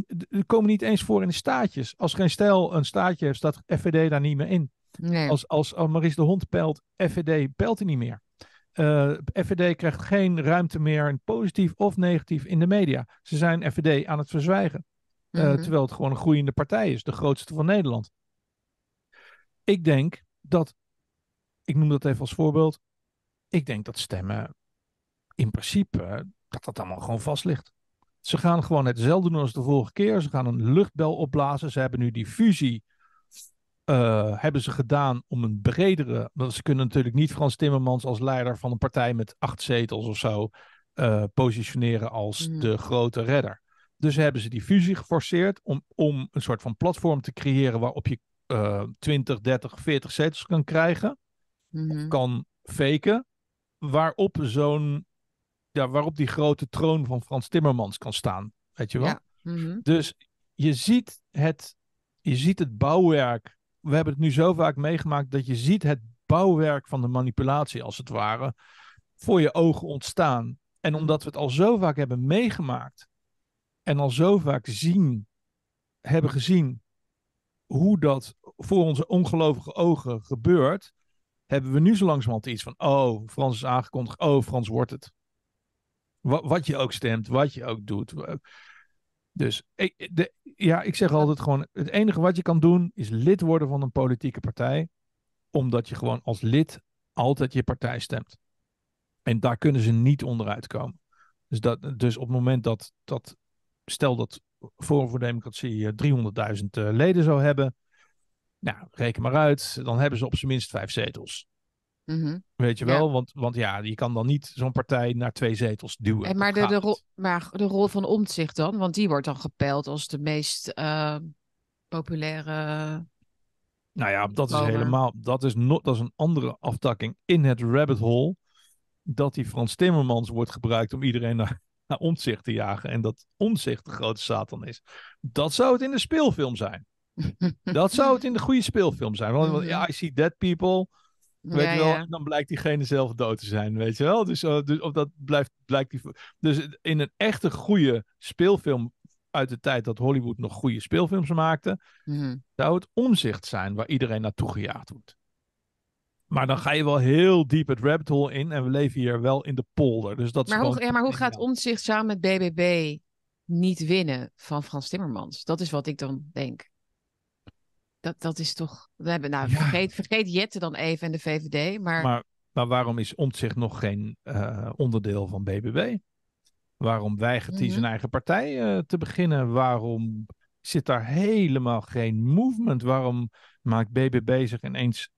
komen niet eens voor in de staatjes. Als geen stijl een staatje heeft, staat FVD daar niet meer in. Nee. Als, als, als de Hond pelt, FVD pelt hij niet meer. Uh, eh, FVD krijgt geen ruimte meer, positief of negatief, in de media. Ze zijn FVD aan het verzwijgen. Eh, mhm. Terwijl het gewoon een groeiende partij is, de grootste van Nederland. Ik denk dat, ik noem dat even als voorbeeld, ik denk dat stemmen in principe dat dat allemaal gewoon vast ligt. Ze gaan gewoon hetzelfde doen als de vorige keer. Ze gaan een luchtbel opblazen. Ze hebben nu die fusie eh, hebben ze gedaan om een bredere. Want ze kunnen natuurlijk niet Frans Timmermans als leider van een partij met acht zetels of zo eh, positioneren als mm. de grote redder. Dus hebben ze die fusie geforceerd om, om een soort van platform te creëren waarop je 20, 30, 40 zetels kan krijgen. Mhm. Kan faken. Waarop zo'n ja, waarop die grote troon van Frans Timmermans kan staan. Weet je wel? Ja. Mhm. Dus je ziet, het, je ziet het bouwwerk. We hebben het nu zo vaak meegemaakt dat je ziet het bouwwerk van de manipulatie, als het ware, voor je ogen ontstaan. En omdat we het al zo vaak hebben meegemaakt en al zo vaak zien, hebben gezien hoe dat voor onze ongelovige ogen gebeurt, hebben we nu zo langzamerhand iets van, oh, Frans is aangekondigd, oh, Frans wordt het. Wat, wat je ook stemt, wat je ook doet. Dus ik, de, ja, ik zeg altijd gewoon: het enige wat je kan doen is lid worden van een politieke partij, omdat je gewoon als lid altijd je partij stemt. En daar kunnen ze niet onderuit komen. Dus, dat, dus op het moment dat, dat stel dat Forum voor Democratie 300.000 eh, eh, leden zou hebben, nou, reken maar uit, dan hebben ze op zijn minst vijf zetels. Mhm. Weet je wel? Want, want ja, je kan dan niet zo'n partij naar twee zetels duwen. maar, de, de rol, maar de rol van Omtzigt dan? Want die wordt dan gepeild als de meest eh, populaire. Nou ja, dat is helemaal. Dat is, dat is een andere aftakking in het rabbit hole. Dat die Frans Timmermans wordt gebruikt om iedereen naar, Omtzigt te jagen. En dat Omtzigt de grote Satan is. Dat zou het in de speelfilm zijn. dat zou het in de goede speelfilm zijn. Want ja, mhm. I see dead people. Weet je wel, dan blijkt diegene zelf dood te zijn, weet je wel. Dus, eh, dus of dat blijft, blijkt die. Dus in een echte goede speelfilm uit de tijd dat Hollywood nog goede speelfilms maakte, mhm. zou het omzicht zijn waar iedereen naartoe gejaagd wordt. Maar dan ga je wel heel diep het rabbit hole in en we leven hier wel in de polder. Dus dat maar, hoe, maar hoe gaat omzicht samen met BBB niet winnen van Frans Timmermans? Dat is wat ik dan denk dat, dat is toch. We hebben, nou, vergeet, vergeet Jette dan even en de VVD. Maar, maar, waarom is Omtzigt nog geen eh, onderdeel van BBB? Waarom weigert hij mhm. zijn eigen partij eh, te beginnen? Waarom zit daar helemaal geen movement? Waarom maakt BBB zich ineens,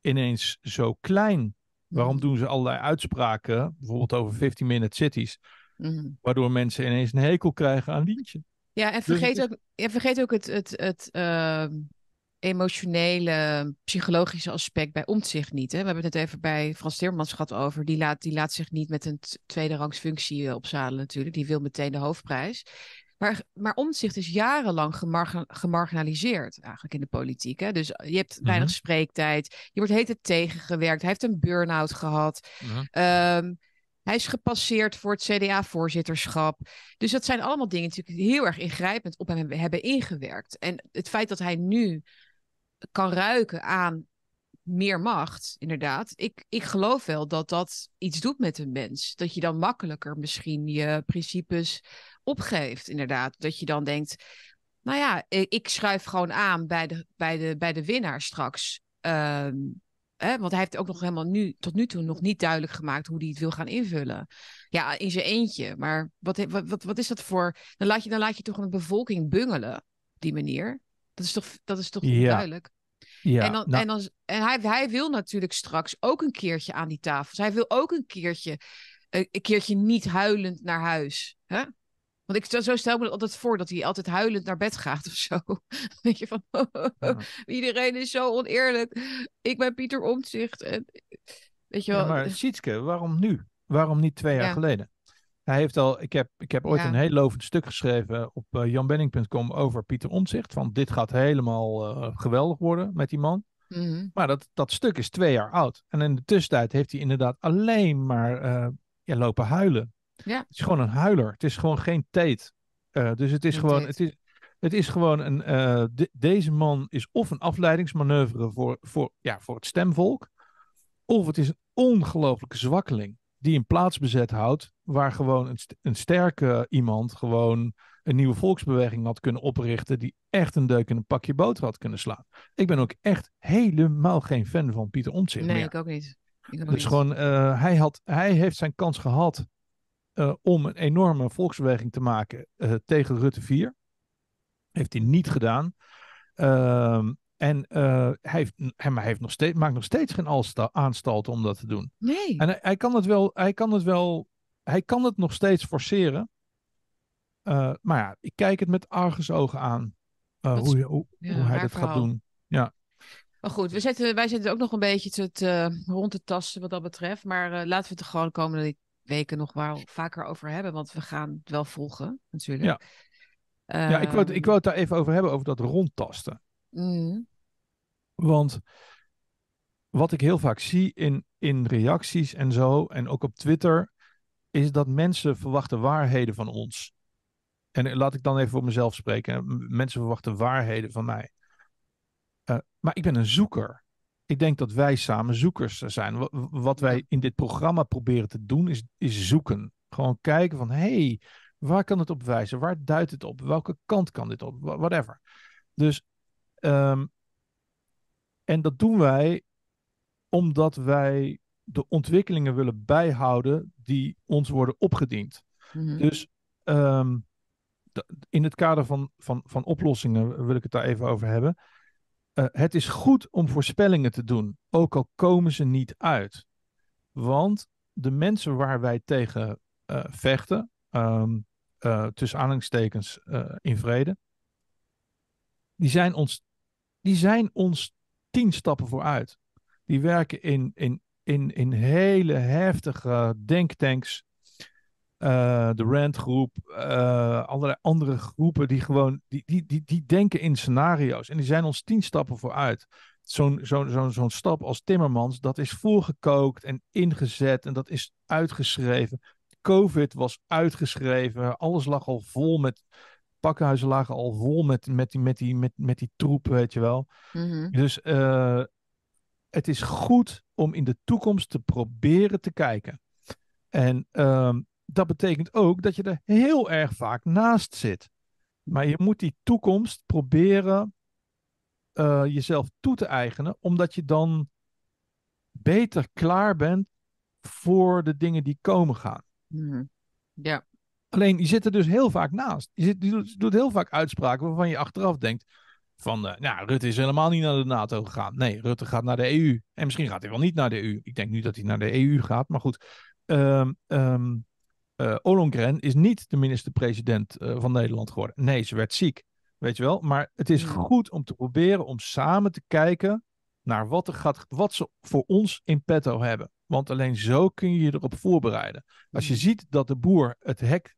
ineens zo klein? Waarom mhm. doen ze allerlei uitspraken, bijvoorbeeld over 15-minute cities, mhm. waardoor mensen ineens een hekel krijgen aan Lientje? Ja, en dus vergeet ook, en vergeet ook het, het, het ehm, emotionele, psychologische aspect bij omzicht niet. Hè? We hebben het even bij Frans Timmermans gehad over. Die laat, die laat zich niet met een tweede rangs functie eh, opzadelen natuurlijk. Die wil meteen de hoofdprijs. Maar, maar omzicht is jarenlang gemarginaliseerd eigenlijk in de politiek. Hè? Dus eh, je hebt mhm. weinig spreektijd. Je wordt heet tegengewerkt. Hij heeft een burn-out gehad. Mhm. Ehm, hij is gepasseerd voor het CDA-voorzitterschap. Dus dat zijn allemaal dingen die natuurlijk heel erg ingrijpend op hem hebben ingewerkt. En het feit dat hij nu kan ruiken aan meer macht, inderdaad. Ik, ik geloof wel dat dat iets doet met een mens. Dat je dan makkelijker misschien je principes opgeeft, inderdaad. Dat je dan denkt, nou ja, ik schuif gewoon aan bij de, bij de, bij de winnaar straks. Ehm, hè, want hij heeft ook nog helemaal nu, tot nu toe nog niet duidelijk gemaakt hoe hij het wil gaan invullen. Ja, in zijn eentje. Maar wat, wat, wat, wat is dat voor. Dan laat, je, dan laat je toch een bevolking bungelen op die manier. Dat is toch, dat is toch duidelijk? Ja, en, dan, nou en, dan, en hij, hij wil natuurlijk straks ook een keertje aan die tafel. Hij wil ook een keertje, een keertje niet huilend naar huis. Hè? Want ik zo stel me altijd voor dat hij altijd huilend naar bed gaat of zo. Weet je van iedereen is zo oneerlijk. Ik ben Pieter Omtzigt. En, weet je wel. maar dus Sietske, waarom nu? Waarom niet twee jaar geleden? Hij heeft al, ik heb, ik heb ooit een heel lovend stuk geschreven op uh, eh, janbenning.com over Pieter Omtzigt. Van dit gaat helemaal eh, geweldig worden met die man. Mhm. Maar dat, dat stuk is twee jaar oud. En in de tussentijd heeft hij inderdaad alleen maar eh, ja, lopen huilen. Ja. Het is gewoon een huiler. Het is gewoon geen teet. dus het is, gewoon, het, is, het is gewoon een. deze man is of een afleidingsmanoeuvre voor, voor, ja, voor het stemvolk. Of het is een ongelooflijke zwakkeling die een plaats bezet houdt waar gewoon een, sterke iemand gewoon een nieuwe volksbeweging had kunnen oprichten die echt een deuk in een pakje boter had kunnen slaan. Ik ben ook echt helemaal geen fan van Pieter Omtzigt Nee, meer. ik ook niet. dus gewoon, eh, hij, had, hij heeft zijn kans gehad eh, om een enorme volksbeweging te maken eh, tegen Rutte 4. Heeft hij niet gedaan. Ehm, en eh, hij, hij heeft nog steeds, maakt nog steeds geen aanstalt om dat te doen. Nee. En hij, kan het wel, hij kan het wel, hij kan het nog steeds forceren. Eh, maar ja, ik kijk het met argusogen aan eh, hoe, hoe, hij dat gaat doen. Ja. Maar goed, we zetten, wij zitten ook nog een beetje te, rond te tasten wat dat betreft. Maar laten we het er gewoon de komende weken nog wel vaker over hebben. Want we gaan het wel volgen, natuurlijk. Ja, ja ik, wou, ik ehm. wou het daar even over hebben, over dat rondtasten. Mm. Want wat ik heel vaak zie in, in reacties en zo, en ook op Twitter, is dat mensen verwachten waarheden van ons. En laat ik dan even voor mezelf spreken. Mensen verwachten waarheden van mij. Eh, maar ik ben een zoeker. Ik denk dat wij samen zoekers zijn. wat wij in dit programma proberen te doen, is, is zoeken. Gewoon kijken van, hé, hey, waar kan het op wijzen? Waar duidt het op? Welke kant kan dit op? Whatever. Dus ehm, en dat doen wij omdat wij de ontwikkelingen willen bijhouden die ons worden opgediend. Mhm. Dus ehm, in het kader van, van, van oplossingen wil ik het daar even over hebben. Eh, het is goed om voorspellingen te doen, ook al komen ze niet uit. Want de mensen waar wij tegen eh, vechten, ehm, eh, tussen aanhalingstekens in vrede, die zijn ons, die zijn ons tien stappen vooruit. Die werken in, in, in, in hele heftige denktanks. Eh, de Rand eh, allerlei andere groepen die gewoon, die, die, die, die denken in scenario's. En die zijn ons tien stappen vooruit. Zo'n zo'n zo'n zo'n stap als Timmermans, dat is voorgekookt en ingezet en dat is uitgeschreven. COVID was uitgeschreven, alles lag al vol met pakkenhuizen lagen al vol met, met, die, met, die, met, met die troep, weet je wel. Mhm. Dus eh, het is goed om in de toekomst te proberen te kijken. En ehm, dat betekent ook dat je er heel erg vaak naast zit. Maar je moet die toekomst proberen eh, jezelf toe te eigenen, omdat je dan beter klaar bent voor de dingen die komen gaan. Mhm. Ja. Alleen je zit er dus heel vaak naast. Je, zit, doet heel vaak uitspraken waarvan je achteraf denkt: van uh, nou, Rutte is helemaal niet naar de NATO gegaan. Nee, Rutte gaat naar de EU. En misschien gaat hij wel niet naar de EU. Ik denk nu dat hij naar de EU gaat, maar goed. Um, um, Ollongren is niet de minister-president eh, van Nederland geworden. Nee, ze werd ziek. Weet je wel? Maar het is goed om te proberen om samen te kijken naar wat, er gaat, wat ze voor ons in petto hebben. Want alleen zo kun je je erop voorbereiden. Als je ziet dat de boer het hek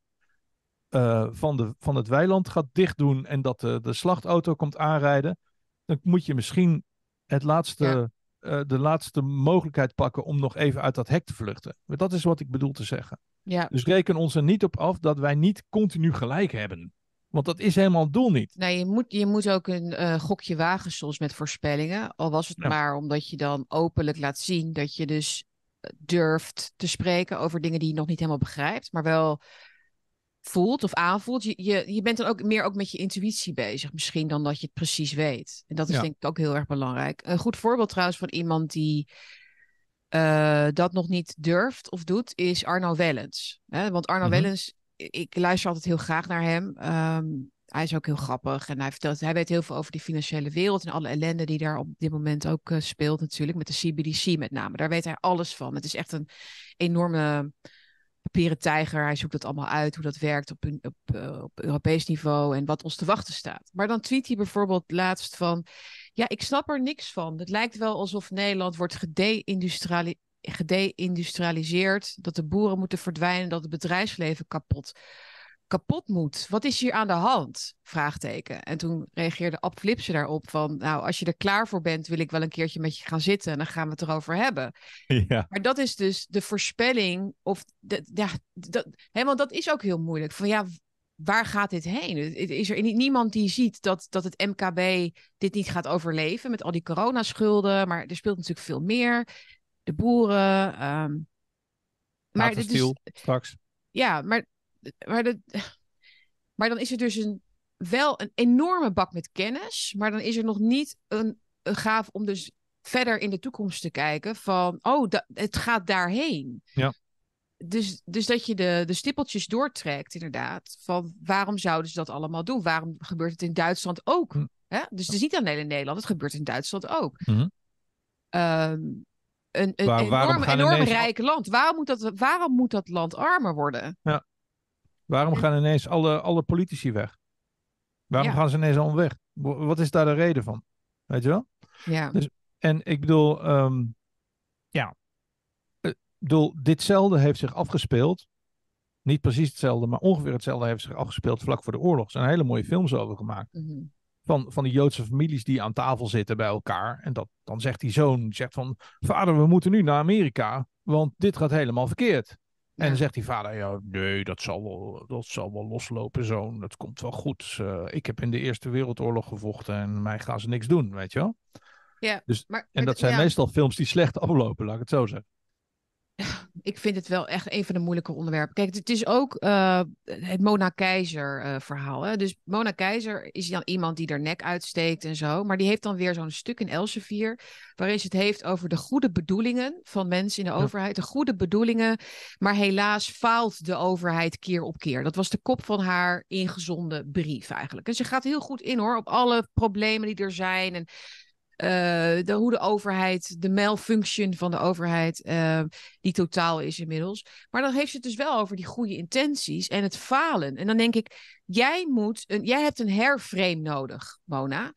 eh, van, de, van het weiland gaat dichtdoen en dat de, de slachtauto komt aanrijden, dan moet je misschien het laatste, eh, de laatste mogelijkheid pakken om nog even uit dat hek te vluchten. Dat is wat ik bedoel te zeggen. Ja. Dus reken ons er niet op af dat wij niet continu gelijk hebben. Want dat is helemaal het doel niet. Nou, je moet, je moet ook een eh, gokje wagen soms met voorspellingen. Al was het maar omdat je dan openlijk laat zien dat je dus durft te spreken over dingen die je nog niet helemaal begrijpt. Maar wel voelt of aanvoelt. Je, je, je bent dan ook meer ook met je intuïtie bezig, misschien dan dat je het precies weet. En dat is denk ik ook heel erg belangrijk. Een goed voorbeeld trouwens van iemand die eh, dat nog niet durft of doet, is Arno Wellens. Want Arno mhm. Wellens, ik luister altijd heel graag naar hem. Ehm, hij is ook heel grappig en hij, vertelt, hij weet heel veel over die financiële wereld en alle ellende die daar op dit moment ook eh, speelt natuurlijk, met de CBDC met name. Daar weet hij alles van. Het is echt een enorme papieren tijger. Hij zoekt dat allemaal uit, hoe dat werkt op, op, eh, op, Europees niveau en wat ons te wachten staat. Maar dan tweet hij bijvoorbeeld laatst van, ja, ik snap er niks van. Het lijkt wel alsof Nederland wordt gede-industrialiseerd dat de boeren moeten verdwijnen, dat het bedrijfsleven kapot kapot moet. Wat is hier aan de hand? Vraagteken. En toen reageerde Ab Flipse daarop van... nou, als je er klaar voor bent, wil ik wel een keertje met je gaan zitten... en dan gaan we het erover hebben. Ja. Maar dat is dus de voorspelling of... ja, dat, hè, want dat is ook heel moeilijk. Van ja, waar gaat dit heen? Is er niemand die ziet dat, dat het MKB dit niet gaat overleven... met al die coronaschulden, maar er speelt natuurlijk veel meer. De boeren... Um... Maar het is, dus straks. Ja, maar maar, dat, maar dan is er dus een, wel een enorme bak met kennis, maar dan is er nog niet een, gaaf om dus verder in de toekomst te kijken van, oh, dat, het gaat daarheen. Ja. Dus, dus dat je de, de stippeltjes doortrekt, inderdaad, van waarom zouden ze dat allemaal doen? Waarom gebeurt het in Duitsland ook? Hm. Hè? Dus het is niet alleen in Nederland, het gebeurt in Duitsland ook. Hm. Ehm, een, een enorm, enorm rijk land. Waarom moet, dat, waarom moet dat land armer worden? Ja. Waarom gaan ineens alle, alle politici weg? Waarom gaan ze ineens al weg? Wat is daar de reden van? Weet je wel? Ja. Dus, en ik bedoel, ehm, ja, eh, bedoel, ditzelfde heeft zich afgespeeld. Niet precies hetzelfde, maar ongeveer hetzelfde heeft zich afgespeeld vlak voor de oorlog. Er zijn hele mooie films over gemaakt. Mhm. Van, van die Joodse families die aan tafel zitten bij elkaar. En dat, dan zegt die zoon, zegt van, vader, we moeten nu naar Amerika, want dit gaat helemaal verkeerd. En dan zegt die vader, ja, nee, dat zal wel, dat zal wel loslopen, zoon. Dat komt wel goed. Dus, eh, ik heb in de Eerste Wereldoorlog gevochten en mij gaan ze niks doen, weet je wel. Ja, dus, maar, en dat zijn meestal films die slecht aflopen, laat ik het zo zeggen. ik vind het wel echt een van de moeilijke onderwerpen. Kijk, het is ook eh, het Mona Keizer eh, verhaal. Hè? Dus Mona Keizer is dan iemand die haar nek uitsteekt en zo. Maar die heeft dan weer zo'n stuk in Elsevier... waarin ze het heeft over de goede bedoelingen van mensen in de overheid. De goede bedoelingen, maar helaas faalt de overheid keer op keer. Dat was de kop van haar ingezonden brief eigenlijk. En ze gaat heel goed in hoor, op alle problemen die er zijn... en uh, hoe de overheid, de malfunction van de overheid, ehm, die totaal is inmiddels. Maar dan heeft ze het dus wel over die goede intenties en het falen. En dan denk ik, jij, moet een, jij hebt een herframe nodig, Mona.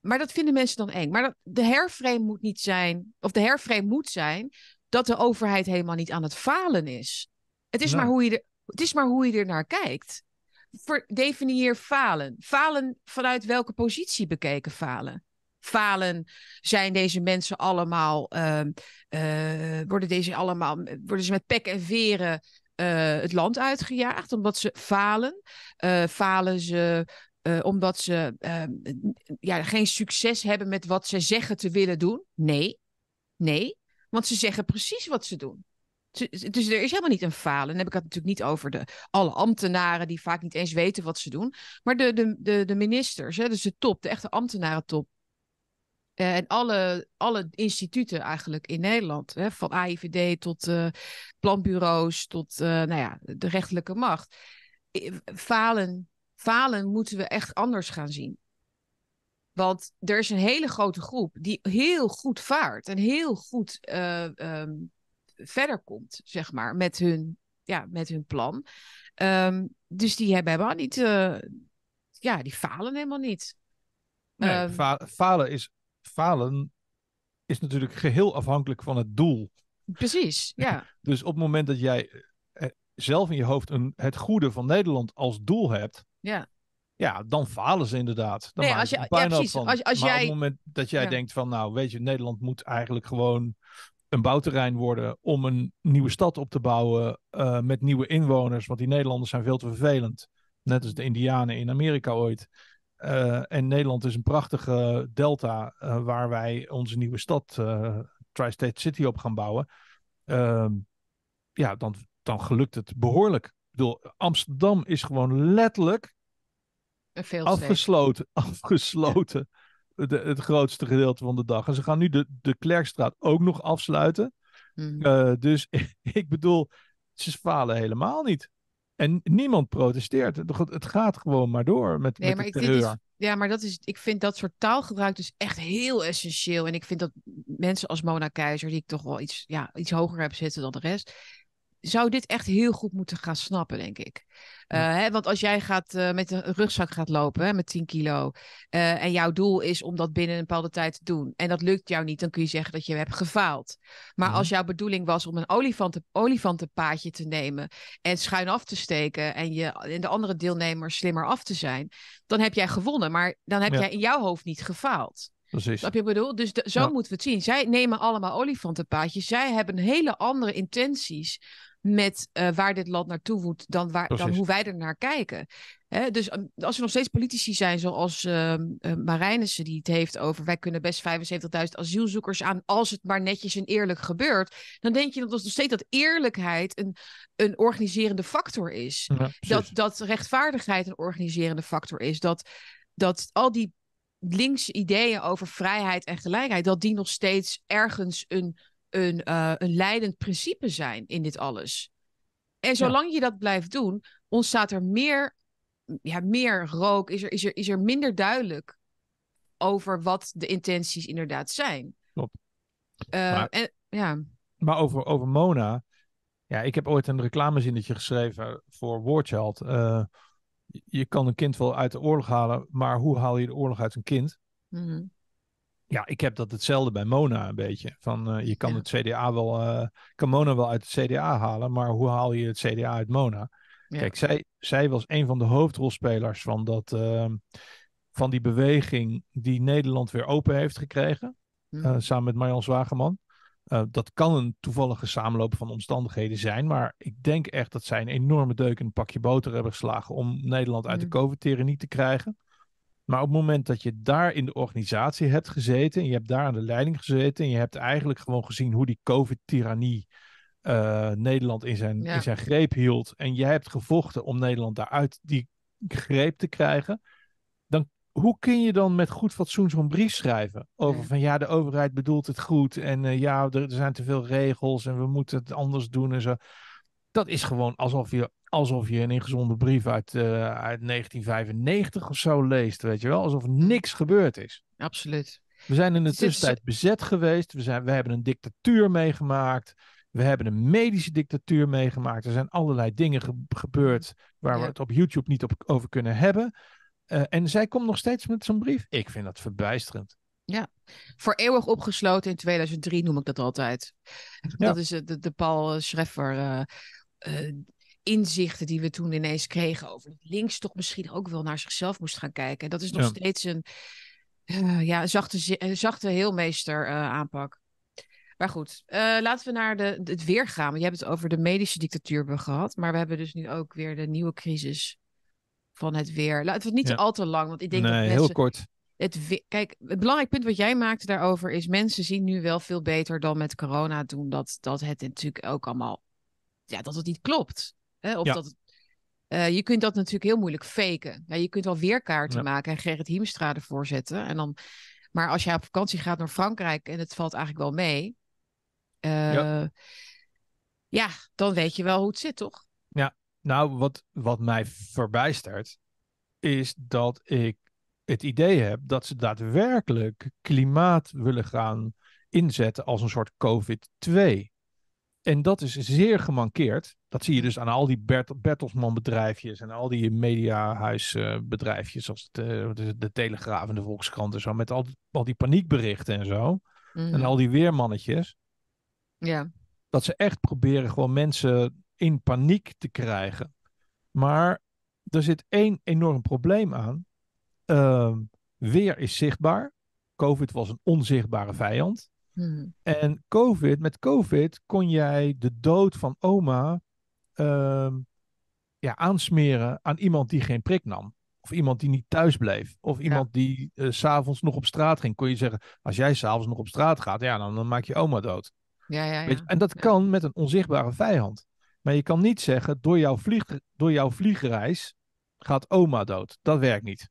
Maar dat vinden mensen dan eng. Maar dat, de herframe moet niet zijn, of de herframe moet zijn, dat de overheid helemaal niet aan het falen is. Het is, maar, hoe je er, het is maar hoe je er naar kijkt. definieer falen. Falen vanuit welke positie bekeken falen? falen zijn deze mensen allemaal, ehm, eh, worden, deze allemaal worden ze met pek en veren eh, het land uitgejaagd omdat ze falen. Eh, falen ze omdat ze ehm, ja, geen succes hebben met wat ze zeggen te willen doen? Nee, nee, want ze zeggen precies wat ze doen. Dus er is helemaal niet een falen. Dan heb ik het natuurlijk niet over de, alle ambtenaren die vaak niet eens weten wat ze doen. Maar de, de, de, de ministers, hè, dus de top, de echte ambtenaren, top. Eh, en alle, alle instituten eigenlijk in Nederland, hè, van AIVD tot eh, planbureaus tot eh, nou ja, de rechterlijke macht. Falen, falen moeten we echt anders gaan zien. Want er is een hele grote groep die heel goed vaart en heel goed um, verder komt, zeg maar, met hun, ja, met hun plan. Ehm, dus die hebben helemaal niet, ja, die falen helemaal niet. Nee, ehm, falen is falen is natuurlijk geheel afhankelijk van het doel. Precies, ja. dus op het moment dat jij eh, zelf in je hoofd een, het goede van Nederland als doel hebt, ja. Ja, dan falen ze inderdaad. Dan nee, als je, ja, precies. Van. Als, maar jij... op het moment dat jij denkt van, nou weet je, Nederland moet eigenlijk gewoon een bouwterrein worden om een nieuwe stad op te bouwen eh, met nieuwe inwoners, want die Nederlanders zijn veel te vervelend. Net als de Indianen in Amerika ooit. Eh, en Nederland is een prachtige eh, delta eh, waar wij onze nieuwe stad, Tri-State City, op gaan bouwen. Ehm, ja, dan, dan gelukt het behoorlijk. Ik bedoel, Amsterdam is gewoon letterlijk afgesloten. afgesloten. het grootste gedeelte van de dag. En ze gaan nu de, de Klerkstraat ook nog afsluiten. Hmm. dus ik bedoel, ze falen helemaal niet. En niemand protesteert. Het gaat gewoon maar door met, maar de dus- terreur. ja, maar dat is, ik vind dat soort taalgebruik dus echt heel essentieel. En ik vind dat mensen als Mona Keizer, die ik toch wel iets, ja, iets hoger heb zitten dan de rest, zou dit echt heel goed moeten gaan snappen, denk ik. Eh, hè, want als jij gaat, eh, met een rugzak gaat lopen hè, met 10 kilo eh, en jouw doel is om dat binnen een bepaalde tijd te doen en dat lukt jou niet, dan kun je zeggen dat je hebt gefaald. Maar mhm. als jouw bedoeling was om een olifanten, olifantenpaadje te nemen en schuin af te steken en, je, en de andere deelnemers slimmer af te zijn, dan heb jij gewonnen. Maar dan heb jij in jouw hoofd niet gefaald. Precies. Wat je bedoelt. Dus zo moeten we het zien. Zij nemen allemaal olifantenpaadjes. Zij hebben hele andere intenties met eh, waar dit land naartoe moet dan, waar, dan hoe wij er naar kijken. Hè? dus ehm, als er nog steeds politici zijn, zoals uh, Marijnissen, die het heeft over wij kunnen best 75.000 asielzoekers aan als het maar netjes en eerlijk gebeurt, dan denk je dat nog steeds dat eerlijkheid een, een organiserende factor is. dat, dat rechtvaardigheid een organiserende factor is. Dat, dat al die linkse ideeën over vrijheid en gelijkheid, dat die nog steeds ergens een een, eh, een leidend principe zijn in dit alles. En zolang je dat blijft doen, ontstaat er meer, ja, meer rook, is er, is, er, is er minder duidelijk over wat de intenties inderdaad zijn. Klopt. Eh, maar, en, ja. maar over, over Mona, ja, ik heb ooit een reclamezinnetje geschreven voor Warchild. Eh, je kan een kind wel uit de oorlog halen, maar hoe haal je de oorlog uit een kind? Mm ja, ik heb dat hetzelfde bij Mona een beetje. Van, eh, je kan het CDA wel, eh, kan Mona wel uit het CDA halen, maar hoe haal je het CDA uit Mona? Kijk, zij, zij was een van de hoofdrolspelers van, dat, ehm, van die beweging die Nederland weer open heeft gekregen. Hm. Eh, samen met Marjan Zwageman. dat kan een toevallige samenloop van omstandigheden zijn. Maar ik denk echt dat zij een enorme deuk in een pakje boter hebben geslagen. om Nederland uit de hm. covid niet te krijgen. Maar op het moment dat je daar in de organisatie hebt gezeten, en je hebt daar aan de leiding gezeten, en je hebt eigenlijk gewoon gezien hoe die COVID-tyrannie eh, Nederland in zijn, in zijn greep hield, en jij hebt gevochten om Nederland daaruit die greep te krijgen, dan hoe kun je dan met goed fatsoen zo'n brief schrijven? Over van ja, de overheid bedoelt het goed, en eh, ja, er, er zijn te veel regels, en we moeten het anders doen en zo. Dat is gewoon alsof je alsof je een ingezonde brief uit, eh, uit 1995 of zo leest, weet je wel. Alsof niks gebeurd is. Absoluut. We zijn in de tussentijd bezet geweest. We, zijn, we hebben een dictatuur meegemaakt. We hebben een medische dictatuur meegemaakt. Er zijn allerlei dingen gebeurd waar we het op YouTube niet op, over kunnen hebben. Eh, en zij komt nog steeds met zo'n brief. Ik vind dat verbijsterend. Ja, voor eeuwig opgesloten in 2003 noem ik dat altijd. Dat is eh, de, de Paul Schreffer uh, inzichten die we toen ineens kregen over dat links toch misschien ook wel naar zichzelf moest gaan kijken. dat is nog steeds een eh, ja, zachte, zachte heelmeester eh, aanpak. Maar goed, eh, laten we naar de, het weer gaan. je hebt het over de medische dictatuur gehad. Maar we hebben dus nu ook weer de nieuwe crisis van het weer. Laten we het niet al te lang, want ik denk dat mensen... heel kort. Het kijk, het belangrijk punt wat jij maakte daarover is... mensen zien nu wel veel beter dan met corona doen... dat, dat het natuurlijk ook allemaal... Ja, dat het niet klopt. Hè? Of ja. dat, eh, je kunt dat natuurlijk heel moeilijk faken. je kunt wel weerkaarten ja. maken en Gerrit Hiemstra ervoor zetten. En dan, maar als jij op vakantie gaat naar Frankrijk en het valt eigenlijk wel mee. Eh, ja. ja. dan weet je wel hoe het zit, toch? Ja, nou, wat, wat mij verbijstert is dat ik het idee heb dat ze daadwerkelijk klimaat willen gaan inzetten als een soort COVID-2. En dat is zeer gemankeerd dat zie je dus aan al die Bert Bertelsman bedrijfjes en al die mediahuisbedrijfjes, eh, zoals de, eh, de, Telegraaf en de Volkskrant en zo, met al die, al die paniekberichten en zo. En mhm. al die weermannetjes. Ja. Dat ze echt proberen gewoon mensen in paniek te krijgen. Maar er zit één enorm probleem aan. Ehm, weer is zichtbaar. COVID was een onzichtbare vijand. Mhm. En COVID, met COVID kon jij de dood van oma Ehm, ja, aansmeren aan iemand die geen prik nam. Of iemand die niet thuis bleef. Of iemand die s eh, s'avonds nog op straat ging. Kon je zeggen, als jij s'avonds nog op straat gaat, ja, dan, dan maak je oma dood. Ja, ja, ja. En dat kan met een onzichtbare vijand. Maar je kan niet zeggen, door jouw, vlieg, door jouw vliegreis gaat oma dood. Dat werkt niet.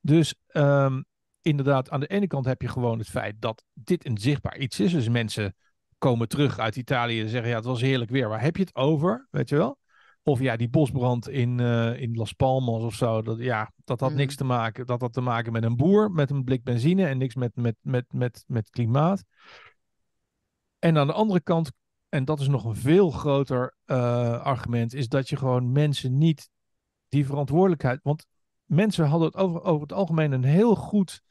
Dus ehm, inderdaad, aan de ene kant heb je gewoon het feit dat dit een zichtbaar iets is. Dus mensen komen terug uit Italië en zeggen: ja, het was heerlijk weer. Waar heb je het over? Weet je wel? Of ja, die bosbrand in, eh, in Las Palmas of zo. Dat, ja, dat had mhm. niks te maken. Dat had te maken met een boer, met een blik benzine en niks met, met, met, met, met klimaat. En aan de andere kant, en dat is nog een veel groter eh, argument, is dat je gewoon mensen niet die verantwoordelijkheid. Want mensen hadden het over, over het algemeen een heel goed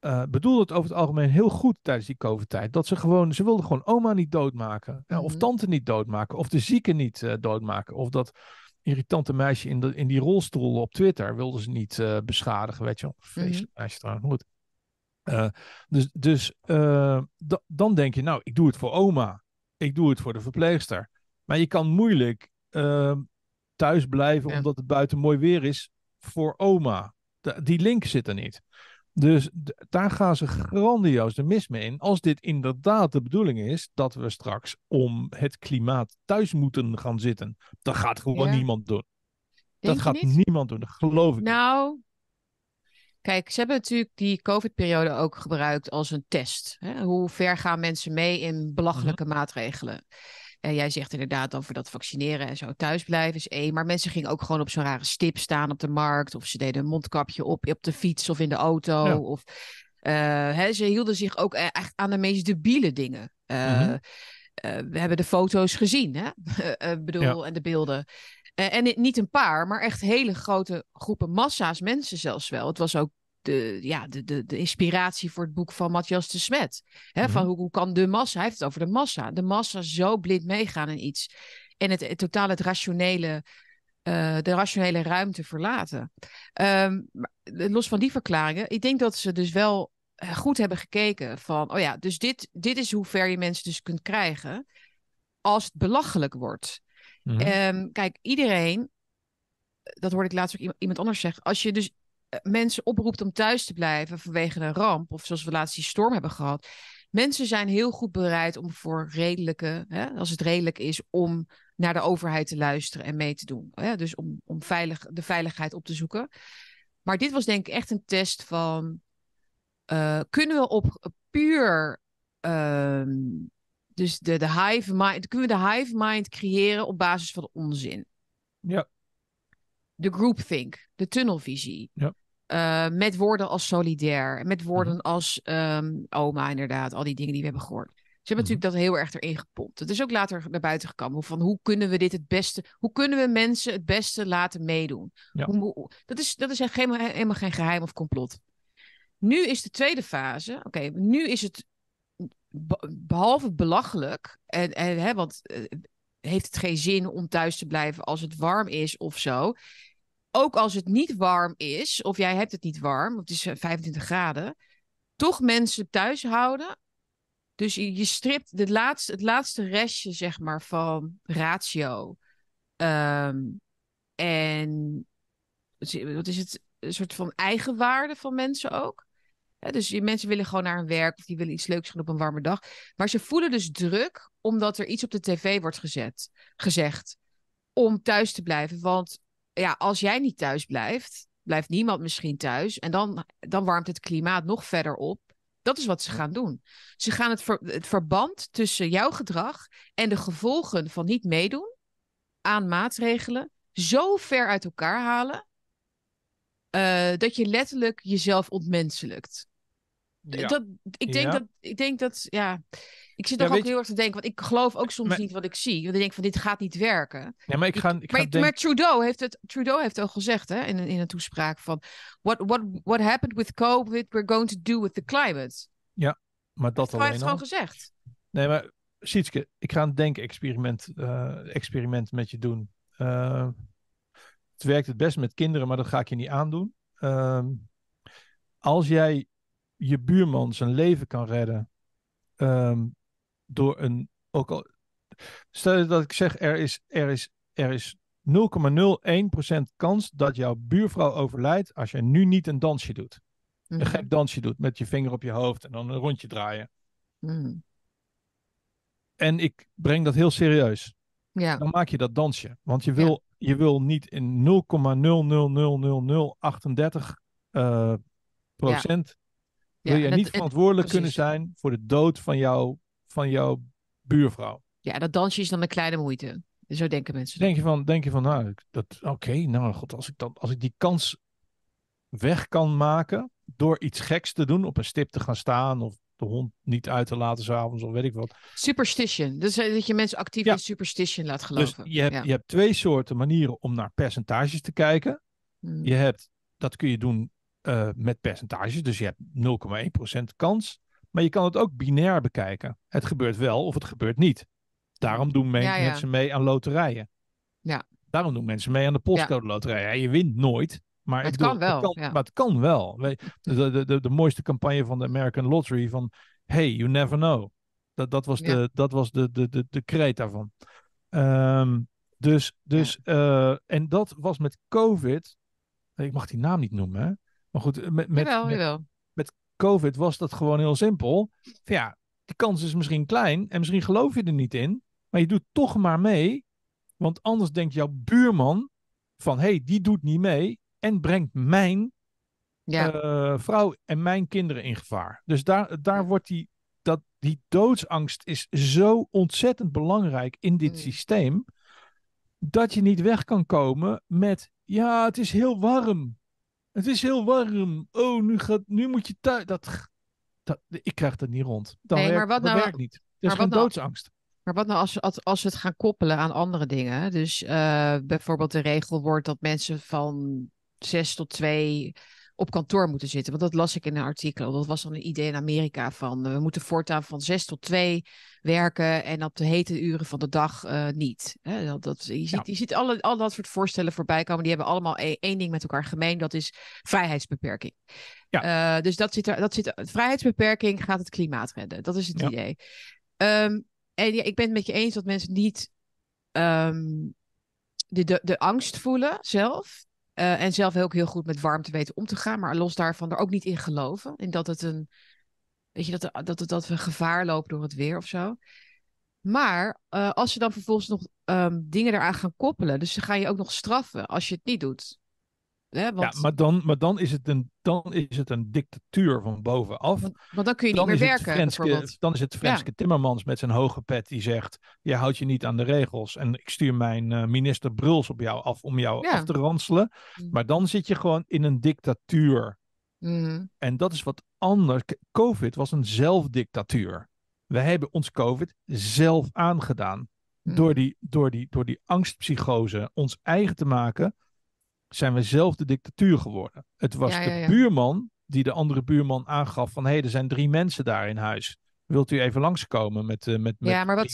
uh, bedoelde het over het algemeen heel goed tijdens die COVID-tijd. Dat ze gewoon, ze wilden gewoon oma niet doodmaken. Eh, of mhm. tante niet doodmaken. Of de zieke niet eh, doodmaken. Of dat irritante meisje in, de, in die rolstoel op Twitter wilden ze niet beschadigen. Weet je wel, mm -hmm. meisje trouwens. Goed. dus dus dan denk je, nou, ik doe het voor oma. Ik doe het voor de verpleegster. Maar je kan moeilijk ehm, thuis blijven omdat het buiten mooi weer is voor oma. die link zit er niet. Dus daar gaan ze grandioos de mis mee in. Als dit inderdaad de bedoeling is dat we straks om het klimaat thuis moeten gaan zitten, dan gaat gewoon niemand doen. dat gaat niemand doen, dat geloof ik. Nou, kijk, ze hebben natuurlijk die COVID-periode ook gebruikt als een test. Hè? Hoe ver gaan mensen mee in belachelijke mhm. maatregelen? jij zegt inderdaad over dat vaccineren en zo thuisblijven is één. Maar mensen gingen ook gewoon op zo'n rare stip staan op de markt. Of ze deden een mondkapje op op de fiets of in de auto. Of, eh, hè, ze hielden zich ook e-, echt aan de meest debiele dingen. Eh, mhm. eh, we hebben de foto's gezien, hè? bedoel, en de beelden. en niet een paar, maar echt hele grote groepen massa's mensen zelfs wel. Het was ook de, ja, de, de, de inspiratie voor het boek van Matthias de Smet. Hè, Van mhm. hoe, hoe kan de massa, hij heeft het over de massa, de massa zo blind meegaan in iets. En het, totaal het rationele, eh, de rationele ruimte verlaten. Ehm, eh, los van die verklaringen, ik denk dat ze dus wel eh, goed hebben gekeken van, oh ja, dus dit, dit is hoe ver je mensen dus kunt krijgen als het belachelijk wordt. Mhm. Ehm, kijk, iedereen, dat hoorde ik laatst ook iemand anders zeggen, als je dus eh, mensen oproept om thuis te blijven vanwege een ramp, of zoals we laatst die storm hebben gehad. Mensen zijn heel goed bereid om voor redelijke, hè, als het redelijk is, om naar de overheid te luisteren en mee te doen. Dus om, om veilig, de veiligheid op te zoeken. Maar dit was denk ik echt een test van, eh, kunnen we op eh, puur, ehm, dus de, de hive mind, kunnen we de hive mind creëren op basis van onzin? Ja de groupthink, de tunnelvisie. Ja. Eh, met woorden als solidair, met woorden mhm. als ehm, oma inderdaad, al die dingen die we hebben gehoord. Ze hebben mhm. natuurlijk dat heel erg erin gepompt. Het is ook later naar buiten gekomen van hoe kunnen we dit het beste, hoe kunnen we mensen het beste laten meedoen. dat is, dat is helemaal, helemaal geen geheim of complot. Nu is de tweede fase, oké, nu is het behalve belachelijk, en, en, hè, want eh, heeft het geen zin om thuis te blijven als het warm is of zo. Ook als het niet warm is, of jij hebt het niet warm, het is 25 eh, graden, toch mensen thuis houden. Dus je, stript de laatste, het laatste restje, zeg maar, van ratio. Ehm, en wat is het? Een soort van eigenwaarde van mensen ook dus je, mensen willen gewoon naar hun werk of die willen iets leuks gaan op een warme dag. Maar ze voelen dus druk omdat er iets op de tv wordt gezet, gezegd om thuis te blijven. Want ja, als jij niet thuis blijft, blijft niemand misschien thuis. En dan, dan warmt het klimaat nog verder op. Dat is wat ze gaan doen. Ze gaan het, ver, het verband tussen jouw gedrag en de gevolgen van niet meedoen aan maatregelen zo ver uit elkaar halen. Eh, dat je letterlijk jezelf ontmenselijkt ik, denk dat, ik denk dat, ja, ik zit toch ook heel erg te denken, want ik geloof ook soms niet wat ik zie. Want ik denk van, dit gaat niet werken. Ja, maar Trudeau heeft het, Trudeau heeft al gezegd hè, in, in een toespraak van, what, what, what happened with COVID, we're going to do with the climate. Ja, maar dat alleen al. heeft gewoon gezegd. Nee, maar Sietske, ik ga een denkexperiment uh, experiment met je doen. Ehm, het werkt het best met kinderen, maar dat ga ik je niet aandoen. Ehm, als jij je buurman zijn leven kan redden. Ehm, door een. Ook al, stel dat ik zeg, er is, er is, er is 0,01% kans dat jouw buurvrouw overlijdt als je nu niet een dansje doet. Een mhm. gek dansje doet met je vinger op je hoofd en dan een rondje draaien. Mhm. En ik breng dat heel serieus. Ja. Dan maak je dat dansje. Want je wil, je wil niet in 0,000038 uh, eh, procent wil je niet verantwoordelijk kunnen zijn voor de dood van, jou, van jouw buurvrouw? Ja, dat dansje is dan een kleine moeite. Zo denken mensen. Denk je van, denk je van nou, dat oké, nou god, als ik, dan, als ik die kans weg kan maken door iets geks te doen, op een stip te gaan staan of de hond niet uit te laten s'avonds of weet ik wat. Superstition. Dus dat je mensen actief in superstition laat dus geloven. je, hebt, je hebt twee soorten manieren om naar percentages te kijken. Hmm. Je hebt, dat kun je doen eh, met percentages. Dus je hebt 0,1% kans. Maar je kan het ook binair bekijken. Het gebeurt wel of het gebeurt niet. Daarom doen mensen mee aan loterijen. Ja. Daarom doen mensen mee aan de postcode loterij. Je wint nooit. Maar, het, kan wel, ja. maar het kan wel. De, de, de, mooiste campagne van de American Lottery van Hey, you never know. Dat, dat was, de, dat was de, de, de, de kreet daarvan. Ehm, dus, dus eh, en dat was met COVID. Ik mag die naam niet noemen, maar goed, eh, met, met, met, COVID was dat gewoon heel simpel. ja, de kans is misschien klein en misschien geloof je er niet in. Maar je doet toch maar mee. Want anders denkt jouw buurman van hé, hey, die doet niet mee en brengt mijn ja. Eh, vrouw en mijn kinderen in gevaar. Dus daar, daar wordt die, dat, die doodsangst is zo ontzettend belangrijk in dit mm. systeem. Dat je niet weg kan komen met ja, het is heel warm. Het is heel warm. Oh, nu, gaat, nu moet je thuis. Dat, dat, ik krijg dat niet rond. Dan nee, maar wat dat nou- werkt niet. Dat is een nou- doodsangst. Maar wat nou als, we, als we het gaan koppelen aan andere dingen? Dus eh, bijvoorbeeld de regel wordt dat mensen van zes tot twee op kantoor moeten zitten. Want dat las ik in een artikel. Dat was dan een idee in Amerika van eh, we moeten voortaan van zes tot twee werken en op de hete uren van de dag eh, niet. dat, dat, je ziet, ziet alle, al dat soort voorstellen voorbij komen. Die hebben allemaal e-, één ding met elkaar gemeen. Dat is vrijheidsbeperking. Ja. Eh, dus dat zit, er, dat zit, vrijheidsbeperking gaat het klimaat redden. Dat is het idee. Ehm, en ja, ik ben het met je eens dat mensen niet ehm, de, de, de angst voelen zelf. Eh, en zelf ook heel goed met warmte weten om te gaan, maar los daarvan er ook niet in geloven. In dat het een, weet je, dat, dat, dat we gevaar lopen door het weer of zo. Maar eh, als je dan vervolgens nog um, dingen eraan gaan koppelen, dus ze ga je ook nog straffen als je het niet doet. Ja, maar, dan, maar dan, is het een, dan is het een dictatuur van bovenaf. Want, dan kun je niet meer werken. Dan is het Franske Timmermans met zijn hoge pet die zegt: Je houdt je niet aan de regels. En ik stuur mijn eh, minister Bruls op jou af om jou af te ranselen. Mm. Maar dan zit je gewoon in een dictatuur. Mm. En dat is wat anders. COVID was een zelfdictatuur. We hebben ons COVID zelf aangedaan. Mm. Door, die, door, die, door die angstpsychose ons eigen te maken zijn we zelf de dictatuur geworden. Het was de buurman die de andere buurman aangaf van... hé, hey, er zijn drie mensen daar in huis. Wilt u even langskomen met... Uh, met, ja, maar wat... er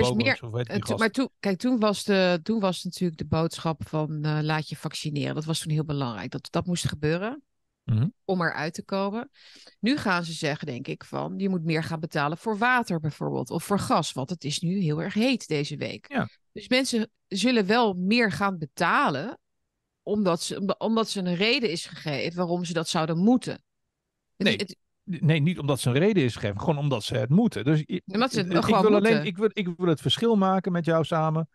is meer... Eh, maar toen, kijk, toen was, de, toen was natuurlijk de boodschap van eh, laat je vaccineren. Dat was toen heel belangrijk. Dat dat moest gebeuren mm -hmm. om eruit te komen. Nu gaan ze zeggen, denk ik, van je moet meer gaan betalen voor water bijvoorbeeld. Of voor gas, want het is nu heel erg heet deze week. Dus mensen zullen wel meer gaan betalen omdat, ze, omdat ze een reden is gegeven waarom ze dat zouden moeten. Nee. nee, niet omdat ze een reden is gegeven, gewoon omdat ze het moeten. Dus ze ik, wil alleen, ik, wil, ik wil het verschil maken met jou samen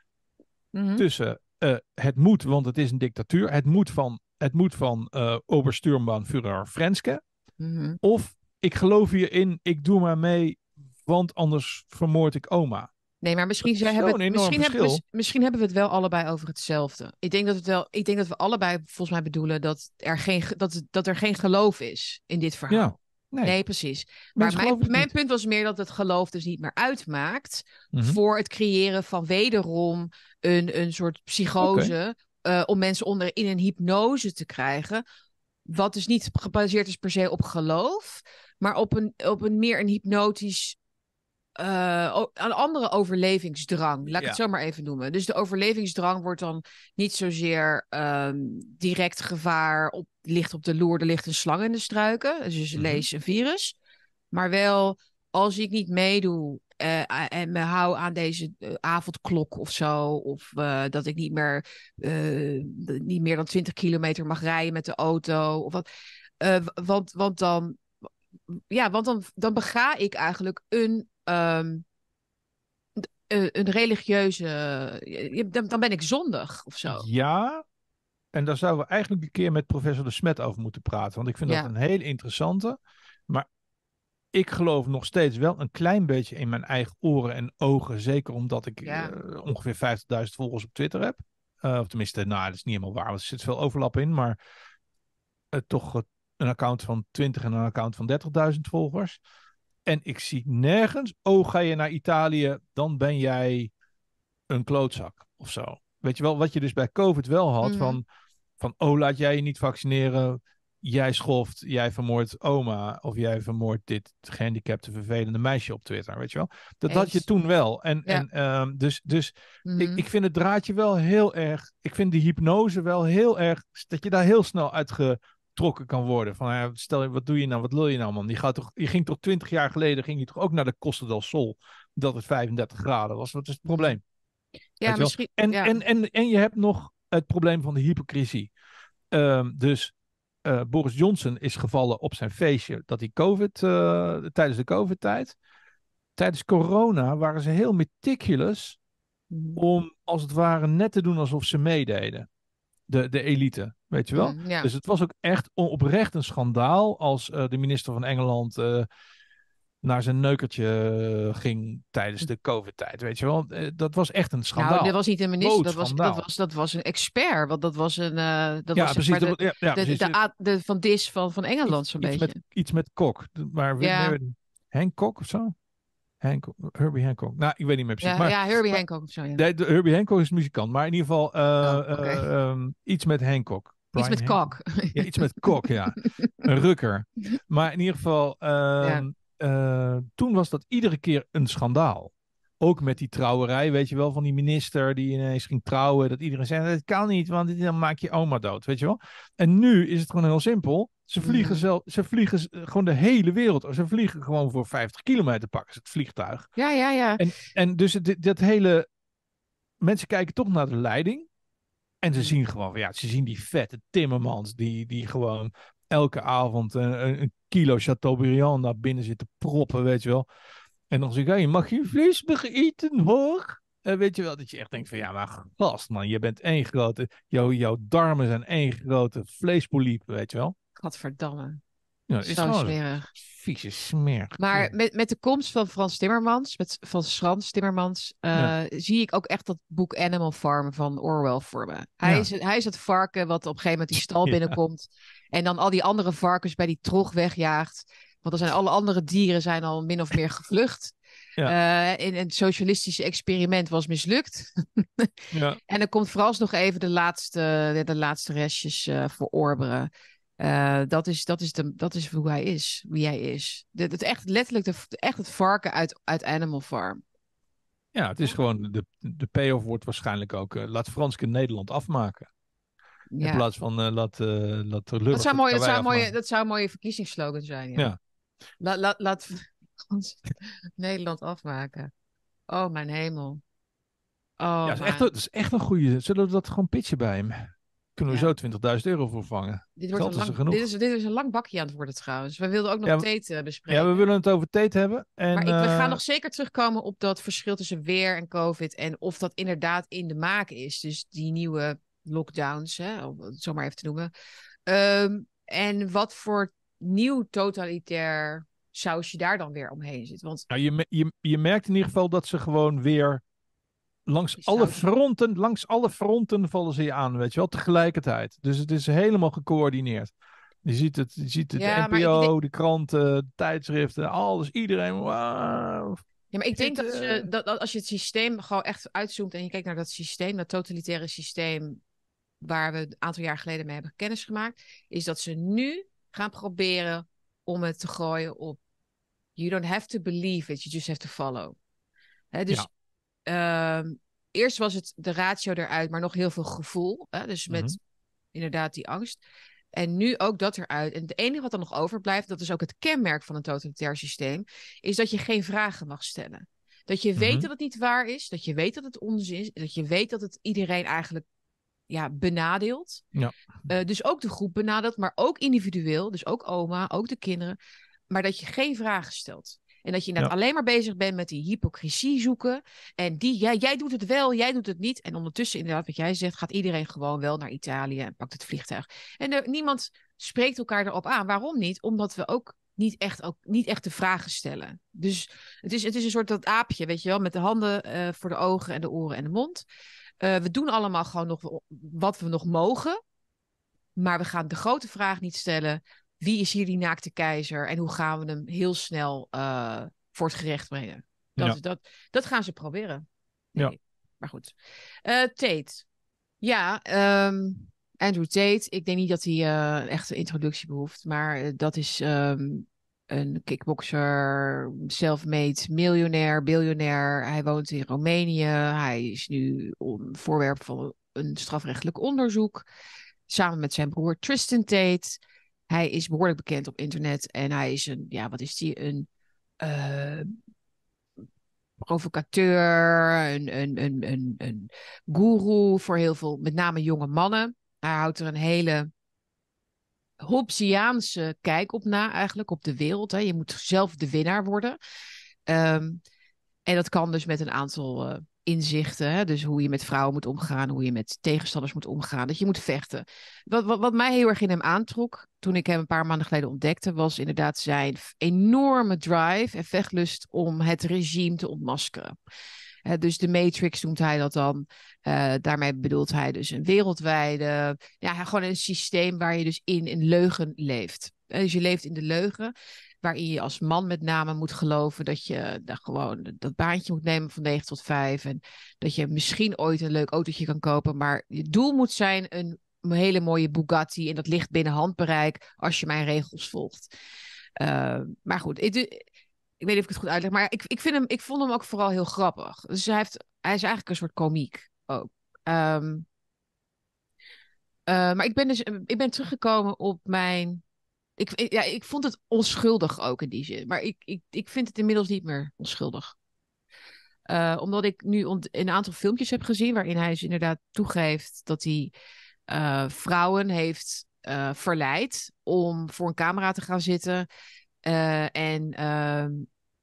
mhm. tussen eh, het moet, want het is een dictatuur, het moet van, het moet van uh, Obersturmbaan Führer Frenske, mhm. of ik geloof hierin, ik doe maar mee, want anders vermoord ik oma. Nee, maar misschien, hebben, misschien, hebben we, misschien hebben we het wel allebei over hetzelfde. Ik denk dat, het wel, ik denk dat we allebei volgens mij bedoelen dat er geen, dat, dat er geen geloof is in dit verhaal. Ja. Nee. precies. maar mijn, mijn punt was meer dat het geloof dus niet meer uitmaakt mhm. voor het creëren van wederom een, een soort psychose. Eh, om mensen onder in een hypnose te krijgen. Wat dus niet gebaseerd is per se op geloof, maar op een, op een meer een hypnotisch eh, een andere overlevingsdrang, laat ik het zo maar even noemen. Dus de overlevingsdrang wordt dan niet zozeer ehm, direct gevaar, op, ligt op de loer, er ligt een slang in de struiken, dus mm lees een virus. Maar wel, als ik niet meedoe eh, en me hou aan deze eh, avondklok of zo, of dat ik niet meer, niet meer dan 20 kilometer mag rijden met de auto, of wat, want, want dan ja, want dan, dan bega ik eigenlijk een Ehm, eh, een, religieuze. Dan, dan ben ik zondig of zo. Ja, en daar zouden we eigenlijk een keer met professor De Smet over moeten praten. Want ik vind dat een heel interessante. Maar ik geloof nog steeds wel een klein beetje in mijn eigen oren en ogen. Zeker omdat ik eh, ongeveer 50.000 volgers op Twitter heb. Eh, of tenminste, nou, dat is niet helemaal waar, want er zit veel overlap in. Maar toch een account van 20 en een account van 30.000 volgers. En ik zie nergens, oh ga je naar Italië, dan ben jij een klootzak of zo. Weet je wel, wat je dus bij COVID wel had, mm-hmm. van, van oh laat jij je niet vaccineren, jij schoft, jij vermoordt oma of jij vermoordt dit gehandicapte vervelende meisje op Twitter, weet je wel. Dat had je toen wel. En, en ehm, dus, dus ik, mm-hmm. ik vind het draadje wel heel erg, ik vind de hypnose wel heel erg, dat je daar heel snel uit ge, getrokken kan worden. Van, ja, stel, wat doe je nou, wat wil je nou man? Die gaat toch, je ging toch twintig jaar geleden ging hij toch ook naar de Costa del Sol, dat het 35 graden was. Wat is het probleem? Ja, misschien, en, en, en, en je hebt nog het probleem van de hypocrisie. Ehm, dus eh, Boris Johnson is gevallen op zijn feestje dat hij COVID, eh, tijdens de COVID-tijd. Tijdens corona waren ze heel meticulous mm. om als het ware net te doen alsof ze meededen, de, de elite. Weet je wel? Mm, dus het was ook echt oprecht een schandaal als eh, de minister van Engeland eh, naar zijn neukertje eh, ging tijdens hm. de COVID-tijd. Weet je wel? dat was echt een nou, schandaal. Nou, dat was niet een minister, dat was, dat was, dat, was, een expert. Want dat was een. Uh, dat ja, was, precies, de, ja, De, de, van Dis van, van Engeland, zo'n beetje. Met, iets met kok. Maar Henk Kok of zo? Henk, Herbie Hancock. Nou, ik weet niet meer precies. Ja, maar, ja Herbie maar, Hancock of zo. Ja. De, Herbie Hancock is muzikant, maar in ieder geval oh, ehm, iets met Hancock iets met kok. Ja, iets met kok, ja. een rukker. Maar in ieder geval, ehm, eh, toen was dat iedere keer een schandaal. Ook met die trouwerij, weet je wel, van die minister die ineens ging trouwen. Dat iedereen zei, dat kan niet, want dan maak je oma dood, weet je wel. En nu is het gewoon heel simpel. Ze mhm. vliegen, zelf, ze vliegen gewoon de hele wereld. Ze vliegen gewoon voor 50 kilometer pakken ze het vliegtuig. Ja, ja, ja. En, en dus dat hele... Mensen kijken toch naar de leiding. En ze zien gewoon, ja, ze zien die vette Timmermans, die, die gewoon elke avond een, een kilo Chateaubriand naar binnen zit te proppen, weet je wel. En dan zeg je, mag je vlees nog eten hoor? En eh, weet je wel, dat je echt denkt van, ja, maar gast man, je bent één grote, jou, jouw darmen zijn één grote vleespoliep, weet je wel. Godverdamme. Ja, is zo smerig. Vieze smer. Maar met, met de komst van Frans Timmermans, met, van Frans Timmermans, eh, zie ik ook echt dat boek Animal Farm van Orwell voor me. Hij, is, hij is het varken wat op een gegeven moment die stal binnenkomt en dan al die andere varkens bij die trog wegjaagt. Want dan zijn alle andere dieren zijn al min of meer gevlucht. Ja. in eh, een socialistische experiment was mislukt. ja. En dan komt nog even de laatste, de laatste restjes uh, verorberen. Eh, dat, is, dat, is de, dat is hoe hij is, wie hij is. Dat echt letterlijk de, echt het varken uit, uit Animal Farm. Ja, het is gewoon, de, de payoff wordt waarschijnlijk ook, eh, laat Franske Nederland afmaken. In plaats van, uh, laat, uh, laat dat zou, mooi, dat, zou mooie, dat zou een mooie verkiezingsslogan zijn, ja. ja. laat Nederland afmaken. Oh, mijn hemel. Oh, ja, is, echt, is echt een goede. Zullen we dat gewoon pitchen bij hem? Kunnen we zo 20.000 euro vervangen. Dit, wordt een lang, genoeg. Dit, is, dit is een lang bakje aan het worden trouwens. We wilden ook nog ja, teet eh, bespreken. Ja, we willen het over teet hebben. En, maar ik, we gaan eh, nog zeker terugkomen op dat verschil tussen weer en COVID. En of dat inderdaad in de maak is. Dus die nieuwe lockdowns, hè, om het zo maar even te noemen. Ehm, en wat voor nieuw totalitair je daar dan weer omheen zit. Want... Nou, je, je, je merkt in ieder geval dat ze gewoon weer langs alle fronten, langs alle fronten vallen ze je aan, weet je wel, tegelijkertijd. Dus het is helemaal gecoördineerd. Je ziet het, je ziet het ja, NPO, de kranten, de tijdschriften, alles, iedereen. Ja, maar ik denk dat, ze, eh, dat, als je het systeem gewoon echt uitzoomt en je kijkt naar dat systeem, dat totalitaire systeem waar we een aantal jaar geleden mee hebben kennis gemaakt, is dat ze nu gaan proberen om het te gooien op you don't have to believe it, you just have to follow. dus Ehm, eerst was het de ratio eruit, maar nog heel veel gevoel. Hè? Dus met mhm. inderdaad die angst. En nu ook dat eruit. En het enige wat dan nog overblijft, dat is ook het kenmerk van een totalitair systeem, is dat je geen vragen mag stellen. Dat je weet mhm. dat het niet waar is, dat je weet dat het onzin is, dat je weet dat het iedereen eigenlijk ja, benadeelt. Ja. Eh, dus ook de groep benadeelt, maar ook individueel. Dus ook oma, ook de kinderen. Maar dat je geen vragen stelt. En dat je inderdaad alleen maar bezig bent met die hypocrisie zoeken. En die, jij, jij doet het wel, jij doet het niet. En ondertussen, inderdaad, wat jij zegt, gaat iedereen gewoon wel naar Italië en pakt het vliegtuig. En er, niemand spreekt elkaar erop aan. Waarom niet? Omdat we ook niet echt, ook, niet echt de vragen stellen. Dus het is, het is een soort dat aapje, weet je wel, met de handen eh, voor de ogen en de oren en de mond. Eh, we doen allemaal gewoon nog wat we nog mogen. Maar we gaan de grote vraag niet stellen wie is hier die naakte keizer en hoe gaan we hem heel snel eh, voor het gerecht brengen. Dat, dat, dat gaan ze proberen. ja. Maar goed. Eh, Tate. Ja, ehm, Andrew Tate. Ik denk niet dat hij eh, echt een echte introductie behoeft. Maar dat is ehm, een kickboxer, self-made miljonair, biljonair. Hij woont in Roemenië. Hij is nu voorwerp van een strafrechtelijk onderzoek. Samen met zijn broer Tristan Tate. Hij is behoorlijk bekend op internet en hij is een, ja, wat is hij? Een eh, provocateur, een, een, een, een, een guru voor heel veel, met name jonge mannen. Hij houdt er een hele Hobbesiaanse kijk op na, eigenlijk op de wereld. Hè. Je moet zelf de winnaar worden. Ehm, en dat kan dus met een aantal eh, inzichten. Hè? Dus hoe je met vrouwen moet omgaan, hoe je met tegenstanders moet omgaan, dat je moet vechten. Wat, wat, mij heel erg in hem aantrok toen ik hem een paar maanden geleden ontdekte, was inderdaad zijn enorme drive en vechtlust om het regime te ontmaskeren. dus de Matrix noemt hij dat dan. Eh, daarmee bedoelt hij dus een wereldwijde, ja, gewoon een systeem waar je dus in een leugen leeft. Dus je leeft in de leugen waarin je als man met name moet geloven dat je eh, gewoon eh, dat baantje moet nemen van 9 tot 5 en dat je misschien ooit een leuk autootje kan kopen, maar je doel moet zijn een hele mooie Bugatti en dat ligt binnen handbereik als je mijn regels volgt. Eh, maar goed, ik, weet niet of ik het goed uitleg, maar ik, ik, vind hem, ik vond hem ook vooral heel grappig. Dus hij, heeft, hij is eigenlijk een soort komiek ook. Ehm, maar ik ben dus ik ben teruggekomen op mijn ik, ja, ik vond het onschuldig ook in die zin. Maar ik, ik, ik vind het inmiddels niet meer onschuldig. Eh, omdat ik nu een aantal filmpjes heb gezien waarin hij dus inderdaad toegeeft dat hij eh, vrouwen heeft eh, verleid om voor een camera te gaan zitten. en ehm,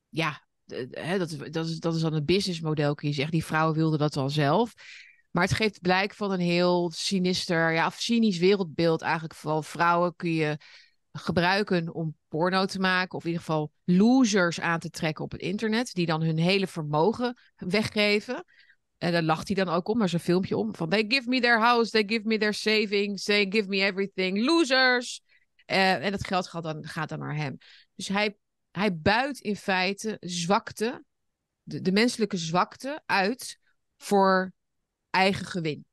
ja, hè, dat, dat, is, dat is dan een businessmodel, kun je zeggen. Die vrouwen wilden dat al zelf. Maar het geeft blijk van een heel sinister, ja, of cynisch wereldbeeld. Eigenlijk vooral vrouwen kun je gebruiken om porno te maken. Of in ieder geval losers aan te trekken op het internet. Die dan hun hele vermogen weggeven. En daar lacht hij dan ook om, maar zo'n filmpje om. Van they give me their house, they give me their savings, they give me everything. Losers! Eh, en dat geld gaat dan, gaat dan naar hem. Dus hij, hij buit in feite zwakte, de, de menselijke zwakte uit voor eigen gewin.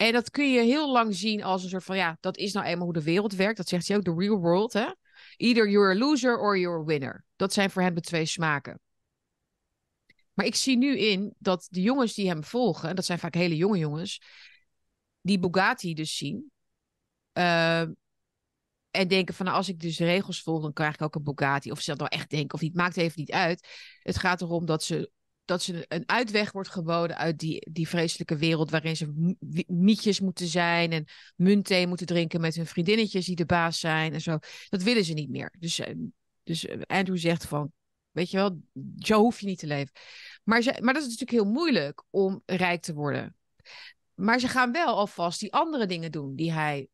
En dat kun je heel lang zien als een soort van, ja, dat is nou eenmaal hoe de wereld werkt. Dat zegt hij ook, de real world, hè. Either you're a loser or you're a winner. Dat zijn voor hem de twee smaken. Maar ik zie nu in dat de jongens die hem volgen, en dat zijn vaak hele jonge jongens, die Bugatti dus zien. Ehm, en denken van, nou, als ik dus de regels volg, dan krijg ik ook een Bugatti. Of ze dat nou echt denken of niet, maakt even niet uit. Het gaat erom dat ze dat ze een uitweg wordt geboden uit die, die vreselijke wereld waarin ze mietjes moeten zijn en munthee moeten drinken met hun vriendinnetjes die de baas zijn en zo. Dat willen ze niet meer. Dus, eh, dus eh, Andrew zegt van, weet je wel, zo hoef je niet te leven. Maar, ze, maar dat is natuurlijk heel moeilijk om rijk te worden. Maar ze gaan wel alvast die andere dingen doen die hij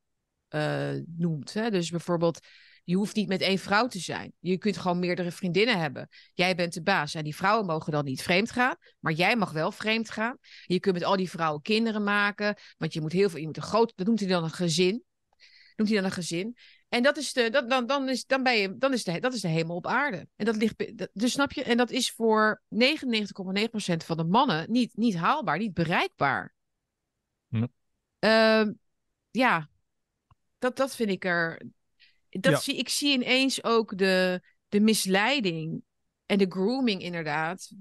eh, noemt. Hè? Dus bijvoorbeeld je hoeft niet met één vrouw te zijn. Je kunt gewoon meerdere vriendinnen hebben. Jij bent de baas. En nou, die vrouwen mogen dan niet vreemd gaan, maar jij mag wel vreemd gaan. Je kunt met al die vrouwen kinderen maken, want je moet heel veel, je moet een groot, dat noemt hij dan een gezin. Noemt hij dan een gezin. En dat is de, dat, dan, dan is, dan ben je, dan is de, dat is de hemel op aarde. En dat ligt, dus snap je, en dat is voor 99,9% van de mannen niet, niet haalbaar, niet bereikbaar. ja, ehm, dat, dat vind ik er, dat zie, ik zie ineens ook de, de misleiding en de grooming inderdaad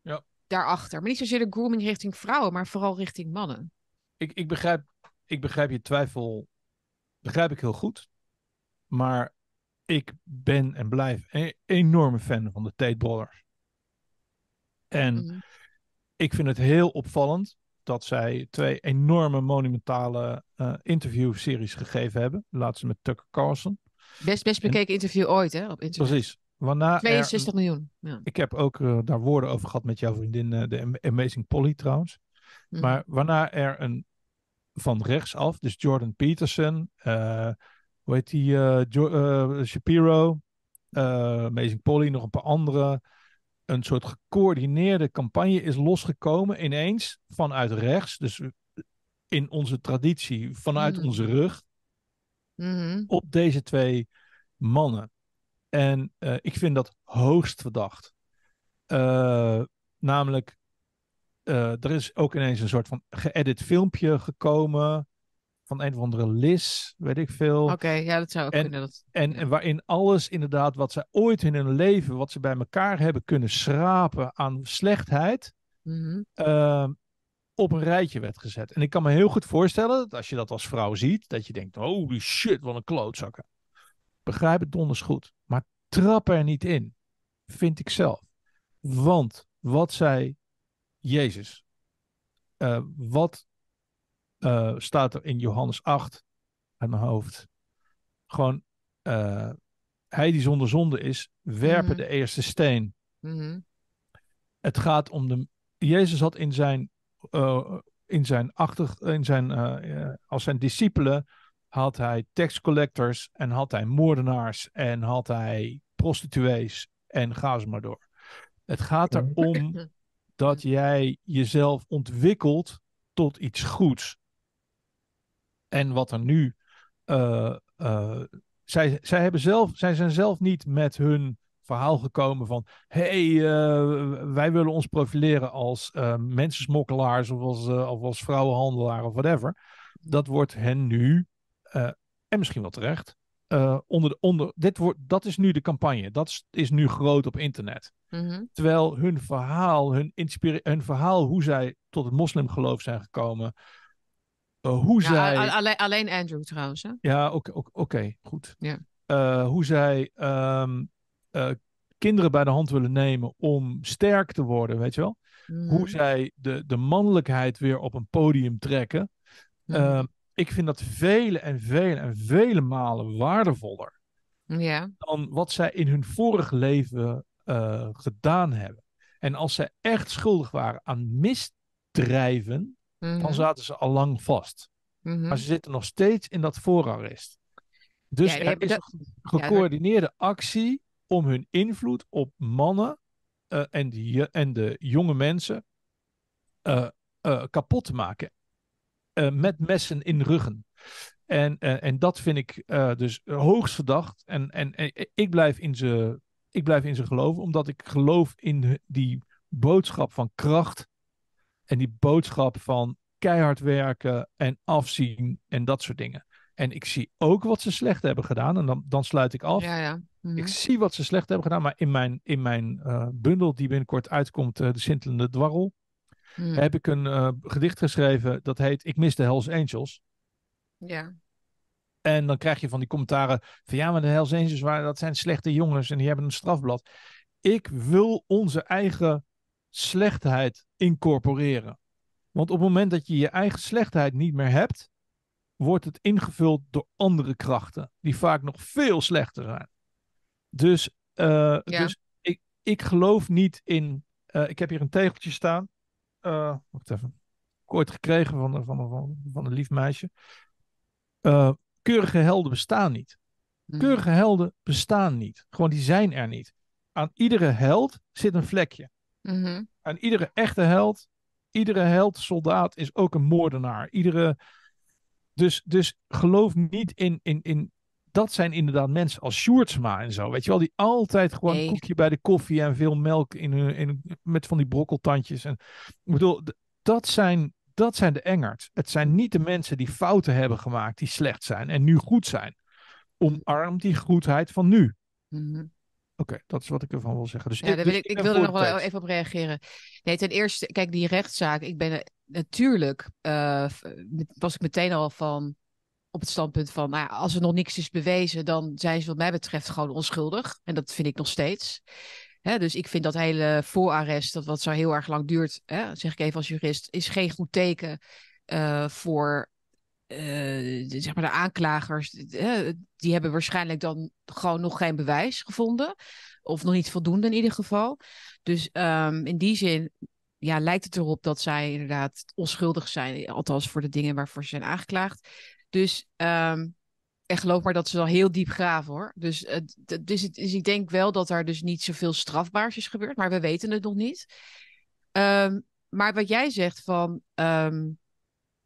ja. daarachter. Maar niet zozeer de grooming richting vrouwen, maar vooral richting mannen. Ik, ik, begrijp, ik begrijp je twijfel, begrijp ik heel goed. Maar ik ben en blijf een enorme fan van de Tate Brothers. En mm. ik vind het heel opvallend dat zij twee enorme monumentale eh, interviewseries gegeven hebben. De laatste met Tucker Carlson. Best, bekeken interview ooit, hè? Op Precies. Waarna 62 miljoen. Ja. Ik heb ook eh, daar woorden over gehad met jouw vriendin, eh, de Amazing Polly trouwens. Mhm. Maar waarna er een van rechtsaf, dus Jordan Peterson, eh, hoe heet die, Shapiro, Amazing Polly, nog een paar andere, een soort gecoördineerde campagne is losgekomen ineens vanuit rechts, dus in onze traditie, vanuit mhm. onze rug. Mhm. op deze twee mannen. En eh, ik vind dat hoogst verdacht. Eh, namelijk, eh, er is ook ineens een soort van geëdit filmpje gekomen van een of andere Liz, weet ik veel. Oké, ja, dat zou ook en, kunnen. Dat... En, en, waarin alles inderdaad wat ze ooit in hun leven, wat ze bij elkaar hebben kunnen schrapen aan slechtheid, mhm. ehm, op een rijtje werd gezet. En ik kan me heel goed voorstellen dat als je dat als vrouw ziet, dat je denkt: holy shit, wat een klootzakken. Begrijp het donders goed. Maar trap er niet in, vind ik zelf. Want wat zei Jezus? Eh, wat eh, staat er in Johannes 8 uit mijn hoofd? Gewoon, eh, hij die zonder zonde is, werpen mhm. de eerste steen. Mhm. Het gaat om de. Jezus had in zijn eh, in zijn achter, in zijn, eh, eh, als zijn discipelen had hij tax collectors en had hij moordenaars en had hij prostituees en ga ze maar door. Het gaat erom dat jij jezelf ontwikkelt tot iets goeds. En wat er nu. zij, zij, hebben zelf, zij zijn zelf niet met hun verhaal gekomen van hey, eh, wij willen ons profileren als uh, mensensmokkelaars of als, eh, of als vrouwenhandelaar of whatever. Dat wordt hen nu, en misschien wel terecht, onder de, onder, dit wordt, dat is nu de campagne. Dat is, is nu groot op internet. Mhm. Terwijl hun verhaal, hun, hun verhaal hoe zij tot het moslimgeloof zijn gekomen, hoe ja, zij... Alleen, alleen Andrew trouwens. Hè? Ja, oké, okay, goed. Ja. hoe zij ehm, eh, kinderen bij de hand willen nemen om sterk te worden, weet je wel. Hoe mm. zij de, de mannelijkheid weer op een podium trekken. Mm. Ehm, ik vind dat vele en vele en vele malen waardevoller dan wat zij in hun vorige leven eh, gedaan hebben. En als zij echt schuldig waren aan misdrijven, dan mm-hmm. zaten ze al lang vast. Mm-hmm. Maar ze zitten nog steeds in dat voorarrest. Dus er is een gecoördineerde actie om hun invloed op mannen eh, en, en de jonge mensen eh, eh, kapot te maken. met messen in ruggen. En, en dat vind ik dus hoogst verdacht. En, en, en ik blijf in ze. Ik blijf in ze geloven, omdat ik geloof in die boodschap van kracht. En die boodschap van keihard werken en afzien en dat soort dingen. En ik zie ook wat ze slecht hebben gedaan. En dan, dan sluit ik af. Ja, ja. Mhm. Ik zie wat ze slecht hebben gedaan. Maar in mijn, in mijn eh, bundel die binnenkort uitkomt, eh, De Sintelende Dwarrel, mhm. heb ik een eh, gedicht geschreven dat heet Ik mis de Hells Angels. Ja. En dan krijg je van die commentaren van ja, maar de Hells Angels waren, dat zijn slechte jongens en die hebben een strafblad. Ik wil onze eigen slechtheid incorporeren. Want op het moment dat je je eigen slechtheid niet meer hebt, wordt het ingevuld door andere krachten, die vaak nog veel slechter zijn. Dus, eh, dus ik, ik geloof niet in. Eh, ik heb hier een tegeltje staan. Uh, wacht even. Kort gekregen van, de, van, de, van, een lief meisje. keurige helden bestaan niet. Mhm. Keurige helden bestaan niet. Gewoon, die zijn er niet. Aan iedere held zit een vlekje. Mm Aan iedere echte held, iedere held, soldaat is ook een moordenaar. Iedere dus, dus geloof niet in, in, in. Dat zijn inderdaad mensen als Sjoerdsma en zo. Weet je wel, die altijd gewoon een koekje bij de koffie en veel melk in hun, in, met van die brokkeltandjes. En, ik bedoel, dat zijn, dat zijn de engert. Het zijn niet de mensen die fouten hebben gemaakt, die slecht zijn en nu goed zijn. Omarm die goedheid van nu. Mm Oké, dat is wat ik ervan wil zeggen. Dus ik, dus wil ik, er nog wel even op reageren. Nee, ten eerste, kijk, die rechtszaak. Ik ben natuurlijk, eh, was ik meteen al van op het standpunt van, nou ja, als er nog niks is bewezen, dan zijn ze wat mij betreft gewoon onschuldig. En dat vind ik nog steeds. Hè, dus ik vind dat hele voorarrest, dat wat zo heel erg lang duurt, hè, zeg ik even als jurist, is geen goed teken eh, voor eh, zeg maar de aanklagers, die hebben waarschijnlijk dan gewoon nog geen bewijs gevonden. Of nog niet voldoende in ieder geval. Dus ehm, in die zin ja, lijkt het erop dat zij inderdaad onschuldig zijn. Althans voor de dingen waarvoor ze zijn aangeklaagd. Dus um, en geloof maar dat ze wel heel diep graven hoor. Dus, eh, dus, dus, ik denk wel dat daar dus niet zoveel strafbaars is gebeurd. Maar we weten het nog niet. Ehm, maar wat jij zegt van...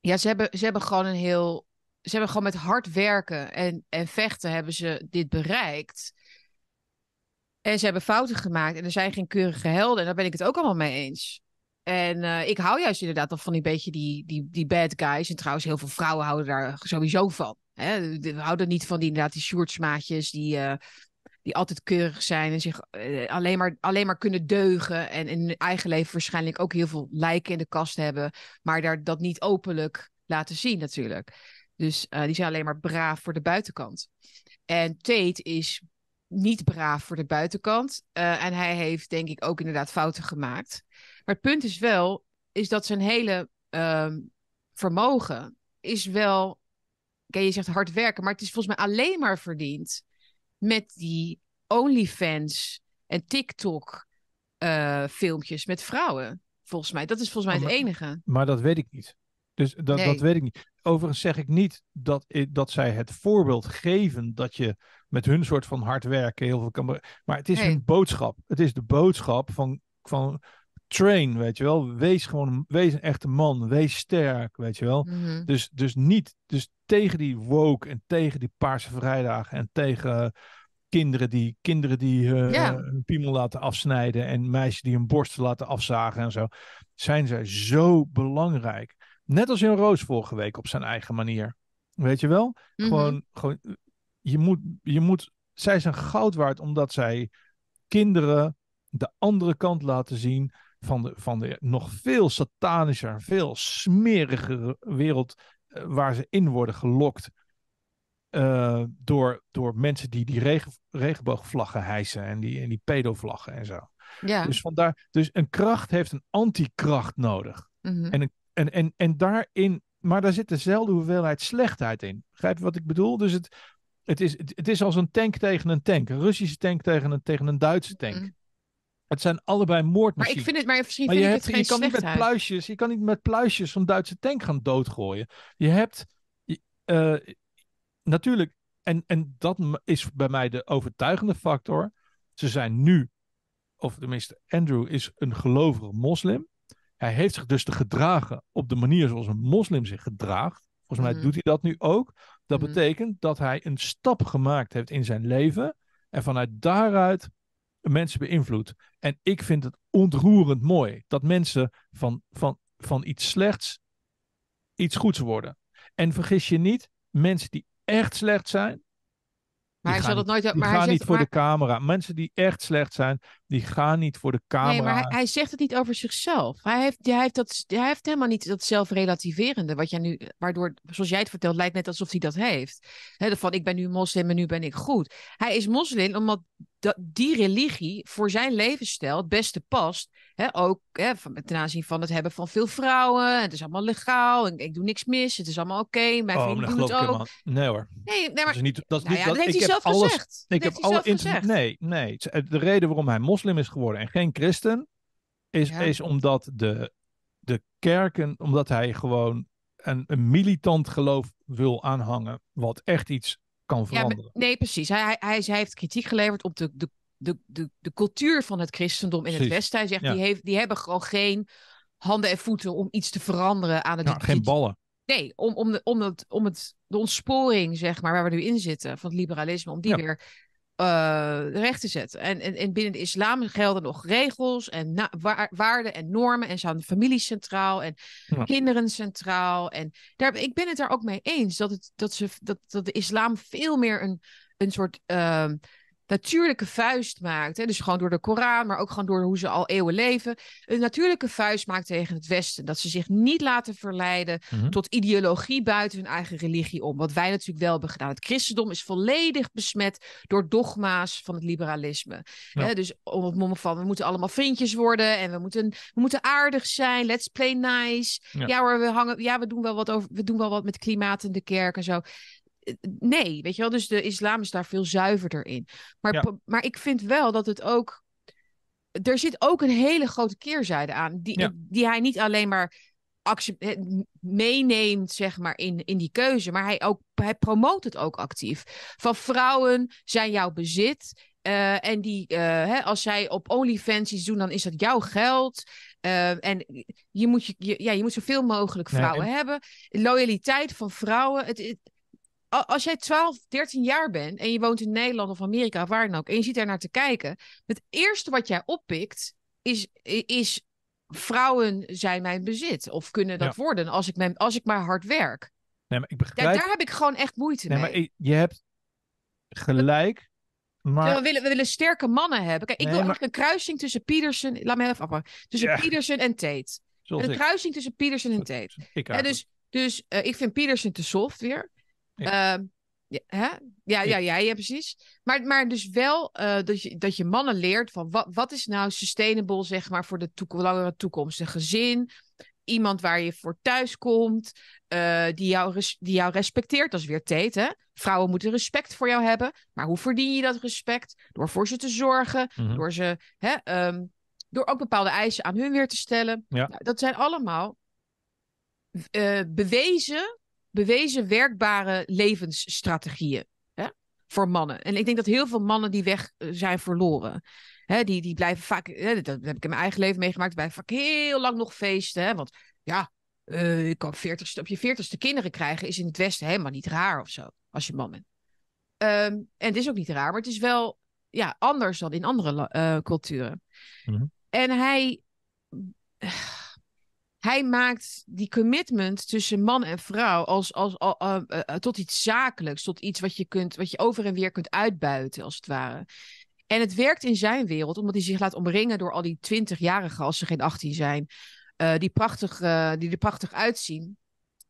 Ja, ze hebben, ze hebben gewoon een heel. Ze hebben gewoon met hard werken en, en vechten hebben ze dit bereikt. En ze hebben fouten gemaakt en er zijn geen keurige helden. En daar ben ik het ook allemaal mee eens. En eh, ik hou juist inderdaad al van die beetje die, die, die bad guys. En trouwens, heel veel vrouwen houden daar sowieso van. Hè? We houden niet van die inderdaad die shortsmaatjes die, eh, die altijd keurig zijn en zich eh, alleen, maar, alleen maar kunnen deugen. En in hun eigen leven waarschijnlijk ook heel veel lijken in de kast hebben, maar daar, dat niet openlijk laten zien natuurlijk. Dus eh, die zijn alleen maar braaf voor de buitenkant. En Tate is niet braaf voor de buitenkant. Eh, en hij heeft denk ik ook inderdaad fouten gemaakt. Maar het punt is wel, is dat zijn hele ehm, vermogen is wel kijk je zegt hard werken, maar het is volgens mij alleen maar verdiend met die OnlyFans en TikTok eh, filmpjes met vrouwen. Volgens mij. Dat is volgens mij het oh, enige. Maar dat weet ik niet. Dus dat, dat weet ik niet. Overigens zeg ik niet dat, dat zij het voorbeeld geven dat je met hun soort van hard werken heel veel kan. Maar het is een hun boodschap. Het is de boodschap van, van train, weet je wel. Wees gewoon, wees een echte man, wees sterk, weet je wel. Mhm. dus, dus niet, dus tegen die woke en tegen die Paarse Vrijdagen en tegen kinderen die, kinderen die uh, ja. hun piemel laten afsnijden en meisjes die hun borst laten afzagen en zo, zijn zij zo belangrijk. Net als in Roos vorige week op zijn eigen manier. Weet je wel? Mhm. Gewoon, gewoon je, moet, je moet, zij zijn goud waard omdat zij kinderen de andere kant laten zien van de, van de nog veel satanischer, veel smerigere wereld eh, waar ze in worden gelokt. Eh, door, door mensen die die regenboogvlaggen hijsen en die, en die pedovlaggen en zo. Ja. Dus, vandaar, dus een kracht heeft een antikracht nodig. Mm -hmm. en, een, en, en, en daarin, maar daar zit dezelfde hoeveelheid slechtheid in. Grijp je wat ik bedoel? Dus het, het, is, het, is als een tank tegen een tank. Een Russische tank tegen een, tegen een Duitse tank. Mhm. Het zijn allebei moordmachines. Maar ik vind het, maar misschien je vind het geen je kan niet met pluisjes, Je kan niet met pluisjes van Duitse tank gaan doodgooien. Je hebt... Eh, natuurlijk, en, en dat is bij mij de overtuigende factor. Ze zijn nu, of tenminste Andrew is een gelovige moslim. Hij heeft zich dus te gedragen op de manier zoals een moslim zich gedraagt. Volgens mij mhm. doet hij dat nu ook. Dat mhm. betekent dat hij een stap gemaakt heeft in zijn leven. En vanuit daaruit mensen beïnvloedt. En ik vind het ontroerend mooi dat mensen van, van, van iets slechts iets goeds worden. En vergis je niet, mensen die echt slecht zijn. Maar hij zal dat nooit. Maar hij gaan niet voor de camera. Mensen die echt slecht zijn, die gaan niet voor de camera. Nee, maar hij, zegt het niet over zichzelf. Hij heeft, hij, heeft dat, hij heeft helemaal niet dat zelfrelativerende. Wat jij nu, waardoor, zoals jij het vertelt, lijkt net alsof hij dat heeft. He, van ik ben nu moslim en nu ben ik goed. Hij is moslim omdat dat die religie voor zijn levensstijl het beste past. Hè, ook hè, ten aanzien van het hebben van veel vrouwen. Het is allemaal legaal. Ik, ik doe niks mis. Het is allemaal oké. mijn oh, vrienden doen het ook. nee hoor. Nee, nee, maar, is niet, dat, nou ja, dat, heeft ik hij zelf alles, gezegd. Ik heb alle gezegd. Nee, nee. De reden waarom hij moslim is geworden en geen christen... is, is omdat de, de kerken... omdat hij gewoon een, een militant geloof wil aanhangen... wat echt iets ja, nee, precies. Hij, hij, hij, heeft kritiek geleverd op de, de, de, de, cultuur van het christendom in het Westen. Hij zegt, die, heeft, die hebben gewoon geen handen en voeten om iets te veranderen aan het... Nou, geen ballen. Nee, om, om, de, om, het, om het, de ontsporing, zeg maar, waar we nu in zitten van het liberalisme, om die weer uh, recht te zetten. En, en, binnen de islam gelden nog regels en waarden en normen. En staan familie centraal en kinderen centraal. En daar, ik ben het daar ook mee eens dat, het, dat, ze, dat, dat de islam veel meer een, een soort. Ehm, natuurlijke vuist maakt. Hè, dus gewoon door de Koran, maar ook gewoon door hoe ze al eeuwen leven. Een natuurlijke vuist maakt tegen het Westen. Dat ze zich niet laten verleiden mhm. tot ideologie buiten hun eigen religie om. Wat wij natuurlijk wel hebben gedaan. Het christendom is volledig besmet door dogma's van het liberalisme. Hè, dus om het moment van we moeten allemaal vriendjes worden en we moeten, we moeten aardig zijn. Let's play nice. Ja. ja hoor, we hangen. Ja, we doen wel wat over. We doen wel wat met klimaat en de kerk en zo nee, weet je wel. Dus de islam is daar veel zuiverder in. Maar, maar ik vind wel dat het ook. Er zit ook een hele grote keerzijde aan, die, die hij niet alleen maar meeneemt, zeg maar, in, in die keuze. Maar hij, ook, hij promoot het ook actief. Van vrouwen zijn jouw bezit. Eh, en die, hè, eh, als zij op OnlyFans doen, dan is dat jouw geld. Eh, en je moet, je, ja, je moet zoveel mogelijk vrouwen hebben. Loyaliteit van vrouwen. Het, het, als jij 12, 13 jaar bent en je woont in Nederland of Amerika, waar dan ook, en je ziet daar naar te kijken, het eerste wat jij oppikt is, is vrouwen zijn mijn bezit of kunnen dat worden als ik, als ik maar hard werk. Nee, maar ik begrijp... daar, daar heb ik gewoon echt moeite nee, mee. Maar je hebt gelijk. Maar... We, willen, we willen sterke mannen hebben. Kijk, ik wil een kruising tussen Peterson. Laat me even afwachten. Tussen ja. en Tate. een kruising tussen Peterson en Tate. dus dus eh, ik vind Peterson te soft weer. Ehm, ja. ja, ja, ja, ja, precies. Maar, maar dus wel eh, dat, je, dat je mannen leert van wat, wat is nou sustainable, zeg maar, voor de langere toekomst. Een gezin, iemand waar je voor thuis komt, eh, die, jou die jou respecteert. Dat is weer teet, Vrouwen moeten respect voor jou hebben. Maar hoe verdien je dat respect? Door voor ze te zorgen, mhm. door, ze, hè, ehm, door ook bepaalde eisen aan hun weer te stellen. Nou, dat zijn allemaal eh, bewezen bewezen werkbare levensstrategieën hè, voor mannen. En ik denk dat heel veel mannen die weg eh, zijn verloren. Hè, die, die blijven vaak, hè, eh, dat heb ik in mijn eigen leven meegemaakt, blijven vaak heel lang nog feesten. Hè, want ja, uh, je kan 40 op je veertigste kinderen krijgen is in het Westen helemaal niet raar of zo, als je man bent. Ehm, en het is ook niet raar, maar het is wel ja, anders dan in andere culturen. Mhm. En hij hij maakt die commitment tussen man en vrouw als, als, eh, eh, tot iets zakelijks, tot iets wat je, kunt, wat je over en weer kunt uitbuiten, als het ware. En het werkt in zijn wereld, omdat hij zich laat omringen door al die twintigjarigen, als ze geen 18 zijn, eh, die, prachtig, die er prachtig uitzien.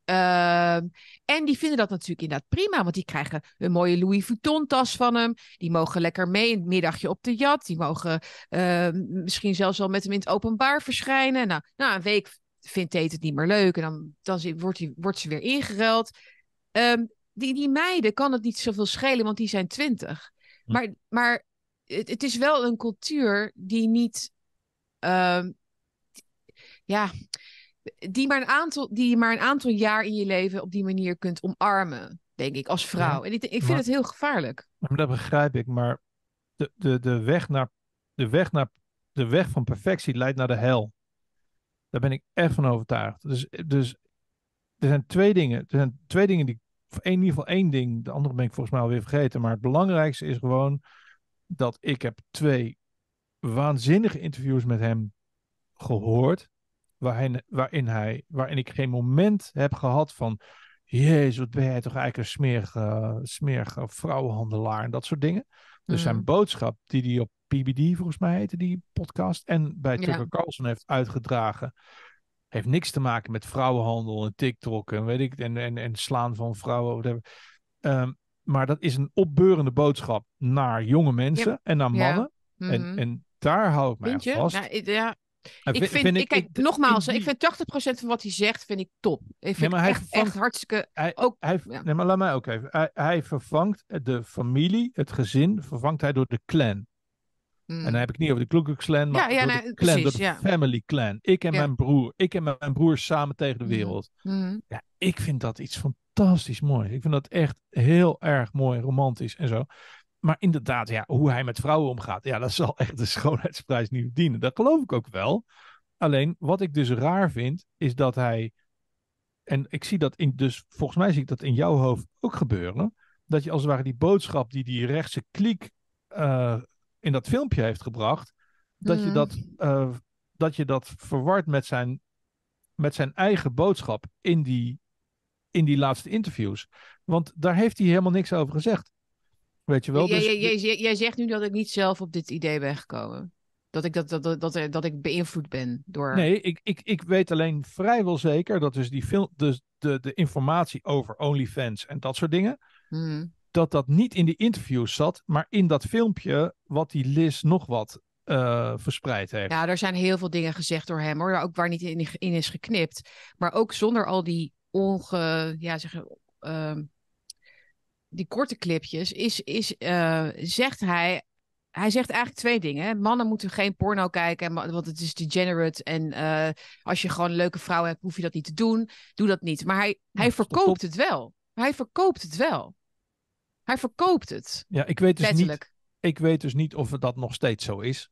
Ehm, en die vinden dat natuurlijk inderdaad prima, want die krijgen een mooie Louis Vuitton-tas van hem. Die mogen lekker mee een middagje op de jat. Die mogen ehm, misschien zelfs wel met hem in het openbaar verschijnen. Nou, na een week vindt Tate het niet meer leuk. En dan, dan wordt, die, wordt ze weer ingeruild. Ehm, die, die meiden kan het niet zoveel schelen, want die zijn twintig. Hm. Maar, maar het, is wel een cultuur die niet. Ehm, ja, die maar, een aantal, die maar een aantal jaar in je leven op die manier kunt omarmen, denk ik, als vrouw. en ik, ik vind het heel gevaarlijk. Dat begrijp ik, maar de, de, de, weg naar, de, weg naar, de weg van perfectie leidt naar de hel. Daar ben ik echt van overtuigd. Dus, dus er zijn twee dingen. Er zijn twee dingen die. In ieder geval één ding. De andere ben ik volgens mij alweer vergeten. Maar het belangrijkste is gewoon dat ik heb twee waanzinnige interviews met hem gehoord. Waarin, waarin, hij, waarin ik geen moment heb gehad van. Jezus, wat ben jij toch eigenlijk een smerige, smerige vrouwenhandelaar en dat soort dingen. Dus zijn mm. boodschap die hij op PBD, volgens mij heette die podcast. En bij Tucker Carlson heeft uitgedragen. Heeft niks te maken met vrouwenhandel en TikTok en weet ik. En, en, en slaan van vrouwen. Um, maar dat is een opbeurende boodschap naar jonge mensen en naar mannen. en, mhm. en daar hou ik mij aan vast. Nou, ja, ik vind, ik, kijk, nogmaals, ik, vind 80% van wat hij zegt vind ik top. Ik vind nee, maar hij vervangt, hartstikke... ook, hij, Nee, maar laat mij ook even. hij, vervangt de familie, het gezin, vervangt hij door de clan. Mm. En dan heb ik niet over de Ku Klux maar de, clan, de family clan. Ik en mijn broer, ik en mijn broer samen tegen de mm. wereld. Mm. Ja, ik vind dat iets fantastisch moois. Ik vind dat echt heel erg mooi, romantisch en zo. Maar inderdaad, ja, hoe hij met vrouwen omgaat, ja, dat zal echt de schoonheidsprijs niet verdienen. Dat geloof ik ook wel. Alleen, wat ik dus raar vind, is dat hij, en ik zie dat in, dus volgens mij zie ik dat in jouw hoofd ook gebeuren, dat je als het ware die boodschap die die rechtse kliek eh, in dat filmpje heeft gebracht, dat, je, mm. dat, eh, dat je dat verward met zijn, met zijn eigen boodschap in die, in die laatste interviews. Want daar heeft hij helemaal niks over gezegd. Weet je wel? Dus... Jij, jij zegt nu dat ik niet zelf op dit idee ben gekomen. Dat ik, dat, dat, dat, dat, ik beïnvloed ben door. Nee, ik, ik, ik weet alleen vrijwel zeker dat dus die film, dus de, de informatie over OnlyFans en dat soort dingen. Mm dat dat niet in die interviews zat, maar in dat filmpje wat die Liz nog wat eh, verspreid heeft. Ja, er zijn heel veel dingen gezegd door hem hoor, ook waar niet in, in is geknipt. Maar ook zonder al die onge... Ja, zeg, ehm, die korte clipjes, is, is, eh, zegt hij... Hij zegt eigenlijk twee dingen. Mannen moeten geen porno kijken, want het is degenerate. En eh, als je gewoon een leuke vrouw hebt, hoef je dat niet te doen. Doe dat niet. Maar hij, hij verkoopt het wel. Hij verkoopt het wel. Hij verkoopt het. Ja, ik weet dus niet. Ik weet dus niet of dat nog steeds zo is.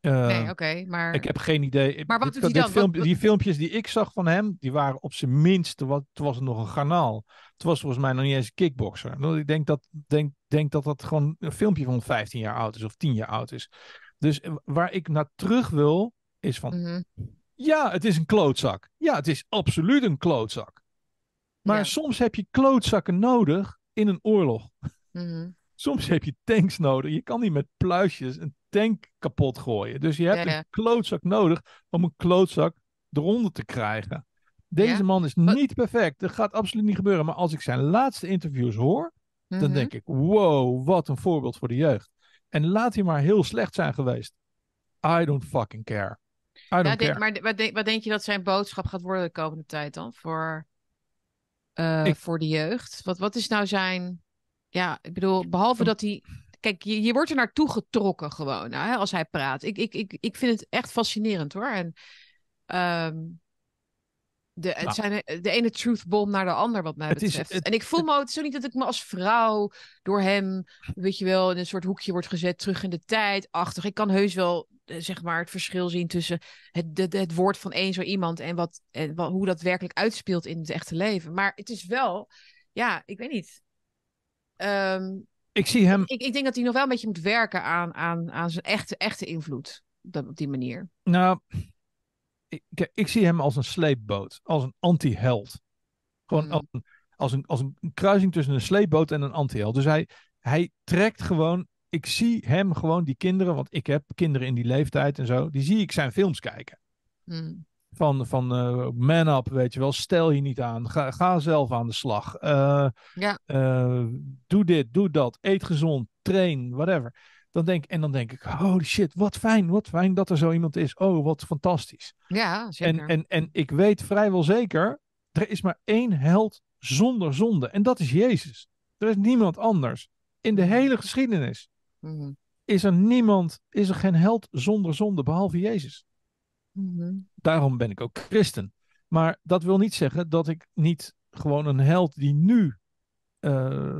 nee, eh, oké, maar... Ik heb geen idee. Maar wat dit, dan? Die filmpjes die ik zag van hem, die waren op zijn minst, Het was het nog een garnaal. Het was volgens mij nog niet eens een kickboxer. Ik denk dat, denk, denk dat dat gewoon een filmpje van 15 jaar oud is of 10 jaar oud is. Dus eh, waar ik naar terug wil, is van... Mhm. Ja, het is een klootzak. Ja, het is absoluut een klootzak. Maar soms heb je klootzakken nodig in een oorlog. Mhm. Soms heb je tanks nodig. Je kan niet met pluisjes een tank kapot gooien. Dus je hebt een klootzak nodig om een klootzak eronder te krijgen. Deze man is niet perfect. Dat gaat absoluut niet gebeuren. Maar als ik zijn laatste interviews hoor, dan mhm. denk ik: wow, wat een voorbeeld voor de jeugd. En laat hij maar heel slecht zijn geweest. I don't fucking care. I don't care. maar wat denk, wat denk, je dat zijn boodschap gaat worden de komende tijd dan? Voor eh, voor de jeugd. Wat, wat is nou zijn. Ja, ik bedoel, behalve dat hij. Kijk, je, je wordt er naartoe getrokken gewoon hè, als hij praat. Ik, ik, ik, ik vind het echt fascinerend hoor. En ehm, de, het nou. zijn eh, de ene truthbom naar de ander, wat mij betreft. en ik voel me ook zo niet dat ik me als vrouw door hem, weet je wel, in een soort hoekje wordt gezet, terug in de tijd, achtig. Ik kan heus wel, eh, zeg maar, het verschil zien tussen het, de, het woord van één zo iemand en, wat, en wat, hoe dat werkelijk uitspeelt in het echte leven. Maar het is wel, ja, ik weet niet. Ehm, ik zie hem. Ik, ik, denk dat hij nog wel een beetje moet werken aan, aan, aan zijn echte, echte invloed op die manier. Nou, ik, ik zie hem als een sleepboot, als een anti-held. Gewoon mm. als, een, als, een, kruising tussen een sleepboot en een anti-held. Dus hij, hij trekt gewoon, ik zie hem gewoon die kinderen, want ik heb kinderen in die leeftijd en zo, die zie ik zijn films kijken. Mm. Van, van eh, man up, weet je wel. Stel je niet aan. Ga, ga zelf aan de slag. Eh, ja. Eh, doe dit, doe dat. Eet gezond, train, whatever. Dan denk, en dan denk ik, holy shit, wat fijn, wat fijn dat er zo iemand is. Oh, wat fantastisch. Ja, zeker. En, en, en ik weet vrijwel zeker, er is maar één held zonder zonde. En dat is Jezus. Er is niemand anders. In de mhm. hele geschiedenis mhm. is er niemand, is er geen held zonder zonde, behalve Jezus. Mhm. Daarom ben ik ook christen. Maar dat wil niet zeggen dat ik niet gewoon een held die nu eh,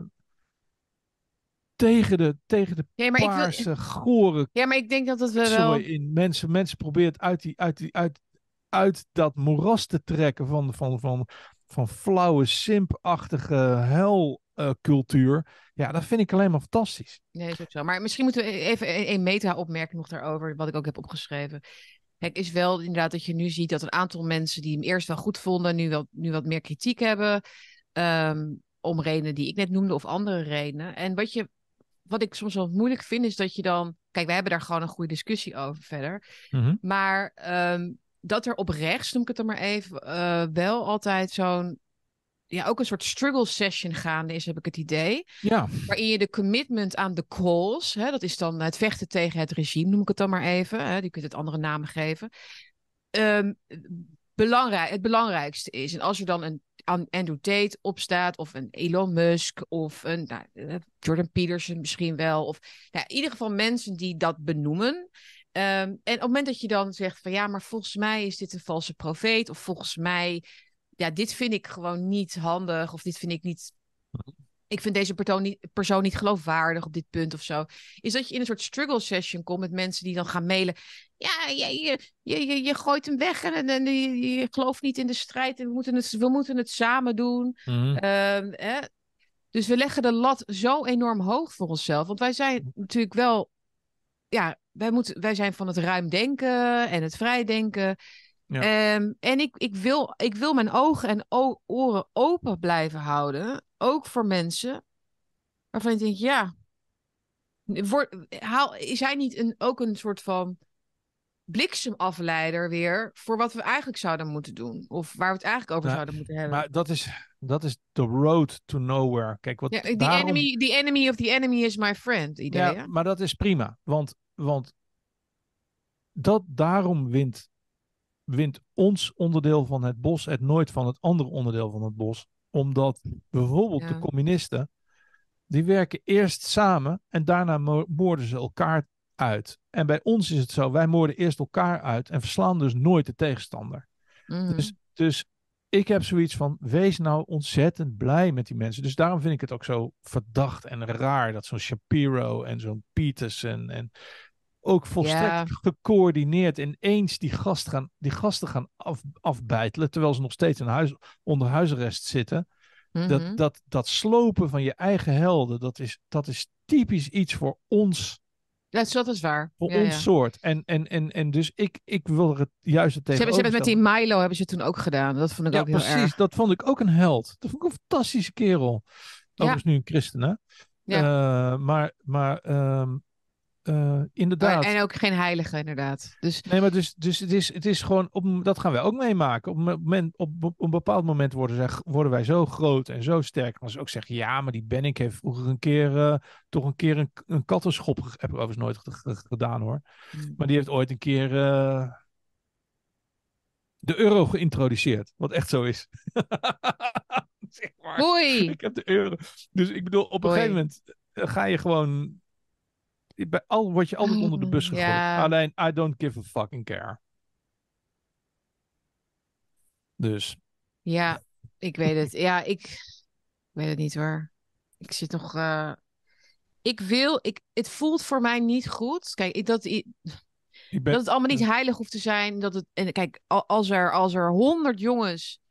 tegen de, tegen de ja, maar paarse, ik gore... Ja, maar ik denk dat het wel... In mensen, mensen probeert uit, die, uit, die, uit, uit dat moeras te trekken van, van, van, van flauwe, simpachtige helcultuur. Eh, uh, ja, dat vind ik alleen maar fantastisch. Nee, dat is ook zo. Maar misschien moeten we e-, even e-, een meta-opmerking nog daarover, wat ik ook heb opgeschreven. het is wel inderdaad dat je nu ziet dat een aantal mensen die hem eerst wel goed vonden, nu, wel, nu wat meer kritiek hebben. Ehm, om redenen die ik net noemde of andere redenen. En wat je wat ik soms wel moeilijk vind, is dat je dan. Kijk, we hebben daar gewoon een goede discussie over verder. Mhm. Maar ehm, dat er op rechts, noem ik het dan maar even, eh, wel altijd zo'n. Ja, ook een soort struggle session gaande is, heb ik het idee. Ja. Waarin je de commitment aan de calls, hè, dat is dan het vechten tegen het regime, noem ik het dan maar even. Hè, die kunt het andere namen geven. Ehm, belangrijk, het belangrijkste is. En als er dan een Andrew Tate opstaat, of een Elon Musk, of een nou, eh, Jordan Peterson misschien wel. Of nou, in ieder geval mensen die dat benoemen. Ehm, en op het moment dat je dan zegt van ja, maar volgens mij is dit een valse profeet, of volgens mij, ja, dit vind ik gewoon niet handig, of dit vind ik niet ik vind deze persoon niet, persoon niet geloofwaardig op dit punt of zo. Is dat je in een soort struggle session komt met mensen die dan gaan mailen. Ja, je, je, je, je gooit hem weg en, en je, gelooft niet in de strijd. En we, moeten het, we moeten het samen doen. Mhm. Ehm, hè? Dus we leggen de lat zo enorm hoog voor onszelf. Want wij zijn natuurlijk wel. Ja, wij, moeten, wij zijn van het ruim denken en het vrij denken. Ehm, en ik, ik, wil, ik wil mijn ogen en oren open blijven houden. Ook voor mensen waarvan ik denk, ja, voor haal, is hij niet een, ook een soort van bliksemafleider weer voor wat we eigenlijk zouden moeten doen? Of waar we het eigenlijk over nou, zouden moeten hebben? Maar dat is, dat is the road to nowhere. Kijk, wat ja, the, enemy, the enemy of the enemy is my friend idee. Ja, maar dat is prima. Want, want dat, daarom wint wint ons onderdeel van het bos het nooit van het andere onderdeel van het bos. Omdat bijvoorbeeld de communisten, die werken eerst samen en daarna moorden ze elkaar uit. En bij ons is het zo, wij moorden eerst elkaar uit en verslaan dus nooit de tegenstander. Mhm. Dus, dus ik heb zoiets van, wees nou ontzettend blij met die mensen. Dus daarom vind ik het ook zo verdacht en raar dat zo'n Shapiro en zo'n Peters en ook volstrekt ja. gecoördineerd ineens die, gast gaan, die gasten gaan af, afbijtelen, terwijl ze nog steeds in huis, onder huisarrest zitten. dat, mhm. dat, dat slopen van je eigen helden, dat is, dat is typisch iets voor ons. Ja, dus dat is waar. Voor ons soort. En, en, en, en dus ik, ik wil er juist het tegen. Ze hebben met die Milo hebben ze toen ook gedaan. Dat vond ik ook heel precies, Dat vond ik ook een held. Dat vond ik een fantastische kerel. Dat is nu een christen, hè? Ja. Eh, maar maar ehm, eh, inderdaad. En ook geen heilige, inderdaad. Dus... Nee, maar dus, dus het, is, het is gewoon, op, dat gaan wij ook meemaken. Op een, moment, op, op een bepaald moment worden, worden wij zo groot en zo sterk. Als ze ook zeggen, ja, maar die Benning heeft vroeger een keer, eh, toch een keer een, een kattenschop, heb ik overigens nooit gedaan hoor. Hmm. Maar die heeft ooit een keer eh, de euro geïntroduceerd, wat echt zo is. zeg maar. Ik heb de euro. Dus ik bedoel, op een gegeven moment ga je gewoon bij al, word je altijd onder de bus mm, gegooid. Alleen, I don't give a fucking care. Dus. Ja, ik weet het. Ja, ik, ik weet het niet hoor. Ik zit nog. Eh, ik wil. Ik, het voelt voor mij niet goed. Kijk, dat. Dat het allemaal niet heilig hoeft te zijn. Dat het, en kijk, als er, als er honderd jongens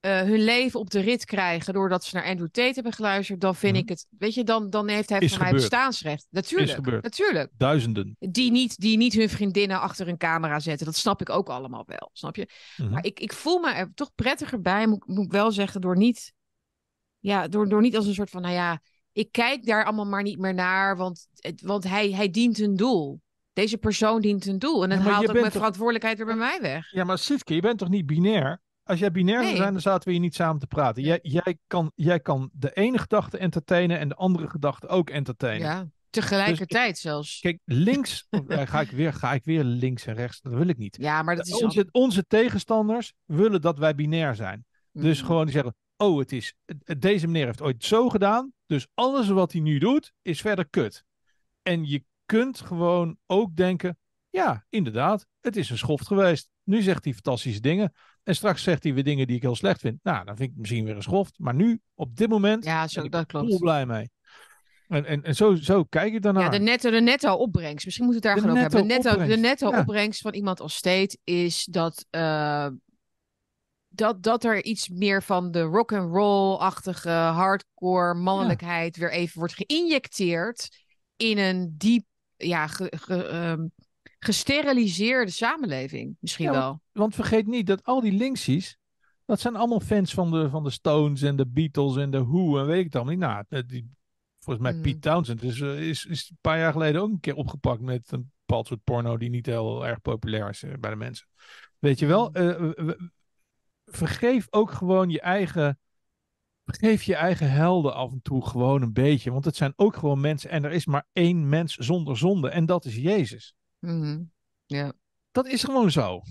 eh, hun leven op de rit krijgen doordat ze naar Andrew Tate hebben geluisterd, dan vind mhm. ik het, weet je, dan, dan heeft hij voor mij bestaansrecht. Natuurlijk, natuurlijk. Duizenden. Die niet, die niet hun vriendinnen achter een camera zetten, dat snap ik ook allemaal wel, snap je? Mhm. Maar ik, ik voel me er toch prettiger bij, moet, ik wel zeggen, door niet, ja, door, door niet als een soort van, nou ja, ik kijk daar allemaal maar niet meer naar, want, want hij, hij dient een doel deze persoon dient een doel. En dan haalt ook mijn verantwoordelijkheid weer bij mij weg. Ja, maar Sitke, je bent toch niet binair? als jij binair zou zijn, dan zaten we hier niet samen te praten. Jij, jij, kan, jij kan de ene gedachte entertainen en de andere gedachte ook entertainen. Ja, tegelijkertijd dus zelfs. Kijk, links eh, ga, ik weer, ga ik weer links en rechts. Dat wil ik niet. Ja, maar dat is onze, onze tegenstanders willen dat wij binair zijn. Dus mm. gewoon die zeggen, oh, het is, deze meneer heeft ooit zo gedaan. Dus alles wat hij nu doet, is verder kut. En je kunt gewoon ook denken, ja, inderdaad, het is een schoft geweest. Nu zegt hij fantastische dingen. En straks zegt hij weer dingen die ik heel slecht vind. Nou, dan vind ik misschien weer een schoft. Maar nu, op dit moment, ja, zo, ben ik ben heel blij mee. En, en, en zo, zo kijk ik daarnaar. Ja, de netto, de netto opbrengst. Misschien moeten we het daar gaan over hebben. De netto, opbrengst. de netto opbrengst van iemand als State is dat, eh, dat, dat er iets meer van de rock and roll-achtige hardcore mannelijkheid weer even wordt geïnjecteerd in een diep ja, ge, ehm, gesteriliseerde samenleving misschien wel. Want, vergeet niet dat al die linksies, dat zijn allemaal fans van de, van de Stones en de Beatles en de Who en weet ik allemaal niet. Nou, eh, die, volgens mij Pete mm. Townsend is, eh, is, is een paar jaar geleden ook een keer opgepakt met een bepaald soort porno die niet heel erg populair is eh, bij de mensen. Weet je wel, mm. vergeef ook gewoon je eigen. Geef je eigen helden af en toe gewoon een beetje. Want het zijn ook gewoon mensen. En er is maar één mens zonder zonde. En dat is Jezus. Mm Dat is gewoon zo.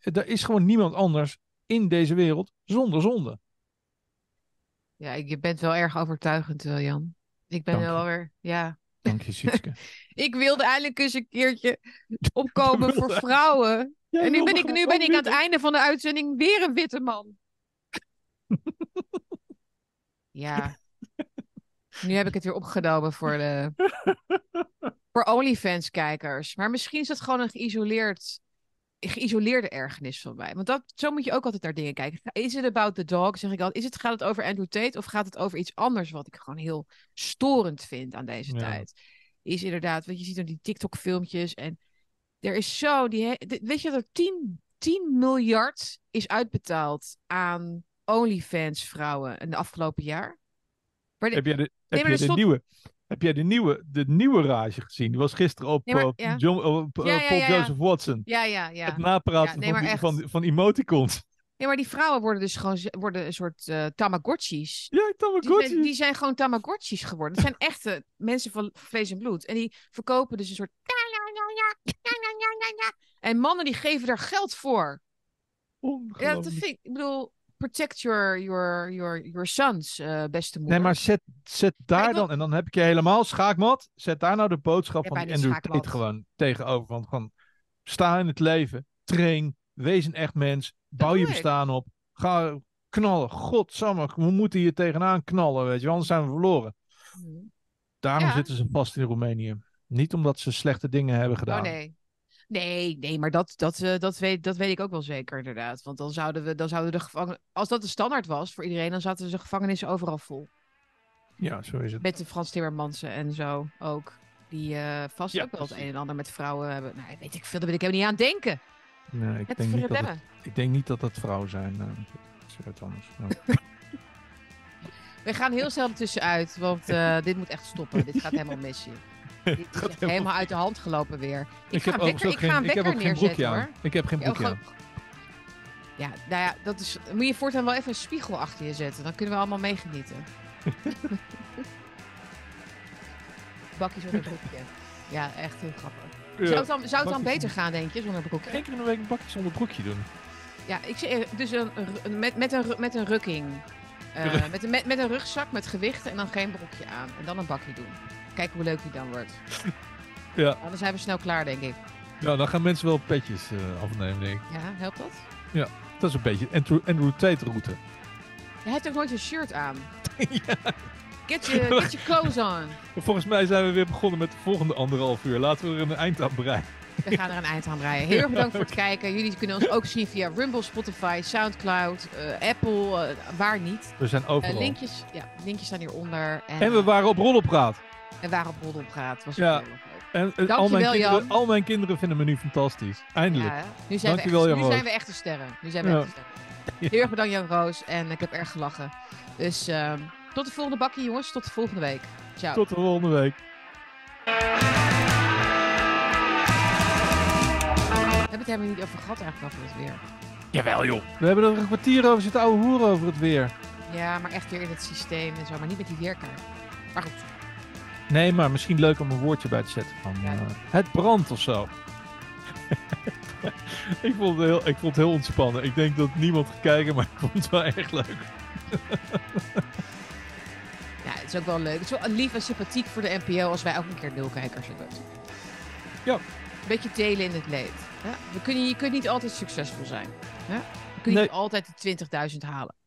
Er is gewoon niemand anders in deze wereld zonder zonde. Ja, je bent wel erg overtuigend wel, Jan. Ik ben wel weer, ja. Dank je, Sietske. ik wilde eindelijk eens een keertje opkomen voor vrouwen. en nu ben ik, nu ben ik aan het einde van de uitzending weer een witte man. ja. Nu heb ik het weer opgenomen voor de voor OnlyFans-kijkers. Maar misschien is dat gewoon een geïsoleerd, geïsoleerde ergernis van mij. Want dat, zo moet je ook altijd naar dingen kijken. Is het about the dog, zeg ik al. Is het, gaat het over Andrew Tate of gaat het over iets anders wat ik gewoon heel storend vind aan deze tijd? Is inderdaad, want je ziet dan die TikTok-filmpjes en er is zo, die, weet je dat er 10, 10 miljard is uitbetaald aan OnlyFans-vrouwen in de afgelopen jaar? heb je de, heb je de nieuwe? Heb jij de nieuwe, de nieuwe rage gezien? Die was gisteren op, Paul Joseph Watson. Ja, ja, ja. Het napraten nee, van, van, van, emoticons. Nee, maar die vrouwen worden dus gewoon worden een soort eh, tamagotchis. Ja, tamagotchis. Die, zijn gewoon tamagotchis geworden. Dat zijn echte mensen van vlees en bloed. En die verkopen dus een soort... En mannen die geven daar geld voor. Ja, dat vind ik, ik bedoel, protect your, your, your, your sons, eh, beste moeder. Nee, maar zet, zet daar dan, en dan heb ik je helemaal schaakmat, zet daar nou de boodschap van Andrew schaakmat. gewoon tegenover. Want gewoon, sta in het leven, train, wees een echt mens, bouw je bestaan op, ga knallen. Godsamme, we moeten hier tegenaan knallen, weet je, anders zijn we verloren. Mhm. Daarom zitten ze vast in Roemenië. Niet omdat ze slechte dingen hebben oh, gedaan. Oh nee. Nee, nee, maar dat, dat, uh, dat, weet, dat weet ik ook wel zeker, inderdaad. Want dan zouden we, dan zouden de gevangen Als dat de standaard was voor iedereen, dan zaten de gevangenissen overal vol. Ja, zo is het. Met de Frans Timmermansen en zo ook. Die eh, vast ook wel het een en ander met vrouwen hebben. Nou, weet ik veel, daar wil ik helemaal niet aan denken. Nee, ik, het denk niet dat ik denk niet dat dat vrouwen zijn. Uh, is anders. we gaan heel snel tussenuit, want dit moet echt stoppen. dit gaat helemaal mis hier is helemaal uit de hand gelopen weer. Ik, heb ga een ik heb ook geen broekje Ik heb geen broekje aan. Ja, nou ja, dat is, moet je voortaan wel even een spiegel achter je zetten. Dan kunnen we allemaal meegenieten. Bakjes zonder broekje. Ja, echt heel grappig. zou het dan, zou dan beter gaan, denk je, zonder broekje? Eén keer in de week een bakje zonder broekje doen. Ja, ik zie eh, dus een, met, met, een, met een rukking. Eh, met, een, met een rugzak met gewichten en dan geen broekje aan. En dan een bakje doen. Kijk hoe leuk die dan wordt. ja. Anders nou, dan zijn we snel klaar, denk ik. Ja, dan gaan mensen wel petjes eh, afnemen, denk ik. Ja, helpt dat? Ja, dat is een beetje Andrew, Andrew Tate route. Hij heeft ook nooit een shirt aan. ja. Get your, get your clothes on. Volgens mij zijn we weer begonnen met de volgende anderhalf uur. Laten we er een eind aan breien. We gaan er een eind aan breien. Heel erg bedankt voor het kijken. Jullie kunnen ons ook zien via Rumble, Spotify, Soundcloud, eh, Apple, eh, waar niet. We zijn overal. linkjes, ja, linkjes staan hieronder. En, en we waren op Rollenpraat. En waar op roddel praat. Was ja. En, al, mijn kinderen, al, mijn kinderen, vinden me nu fantastisch. Eindelijk. nu zijn, Dankjewel, we echt, nu zijn we echte sterren. Nu zijn we echte sterren. Heel erg bedankt Jan Roos. En ik heb erg gelachen. Dus ehm, tot de volgende bakkie jongens. Tot de volgende week. Ciao. Tot de volgende week. We hebben het helemaal niet over gehad eigenlijk over het weer. Jawel joh. We hebben er een kwartier over zitten ouwe hoeren over het weer. Ja, maar echt weer in het systeem en zo. Maar niet met die weerkaart. Maar goed. Nee, maar misschien leuk om een woordje bij te zetten van eh, het brandt of zo. ik, vond het heel, ik vond het heel ontspannen. Ik denk dat niemand gaat kijken, maar ik vond het wel echt leuk. ja, het is ook wel leuk. Het is wel lief en sympathiek voor de NPO als wij ook een keer nul kijkers hebben. Ja. Een beetje delen in het leed. Ja? We kunnen, je kunt niet altijd succesvol zijn. Ja? Je kunt niet altijd de 20.000 halen.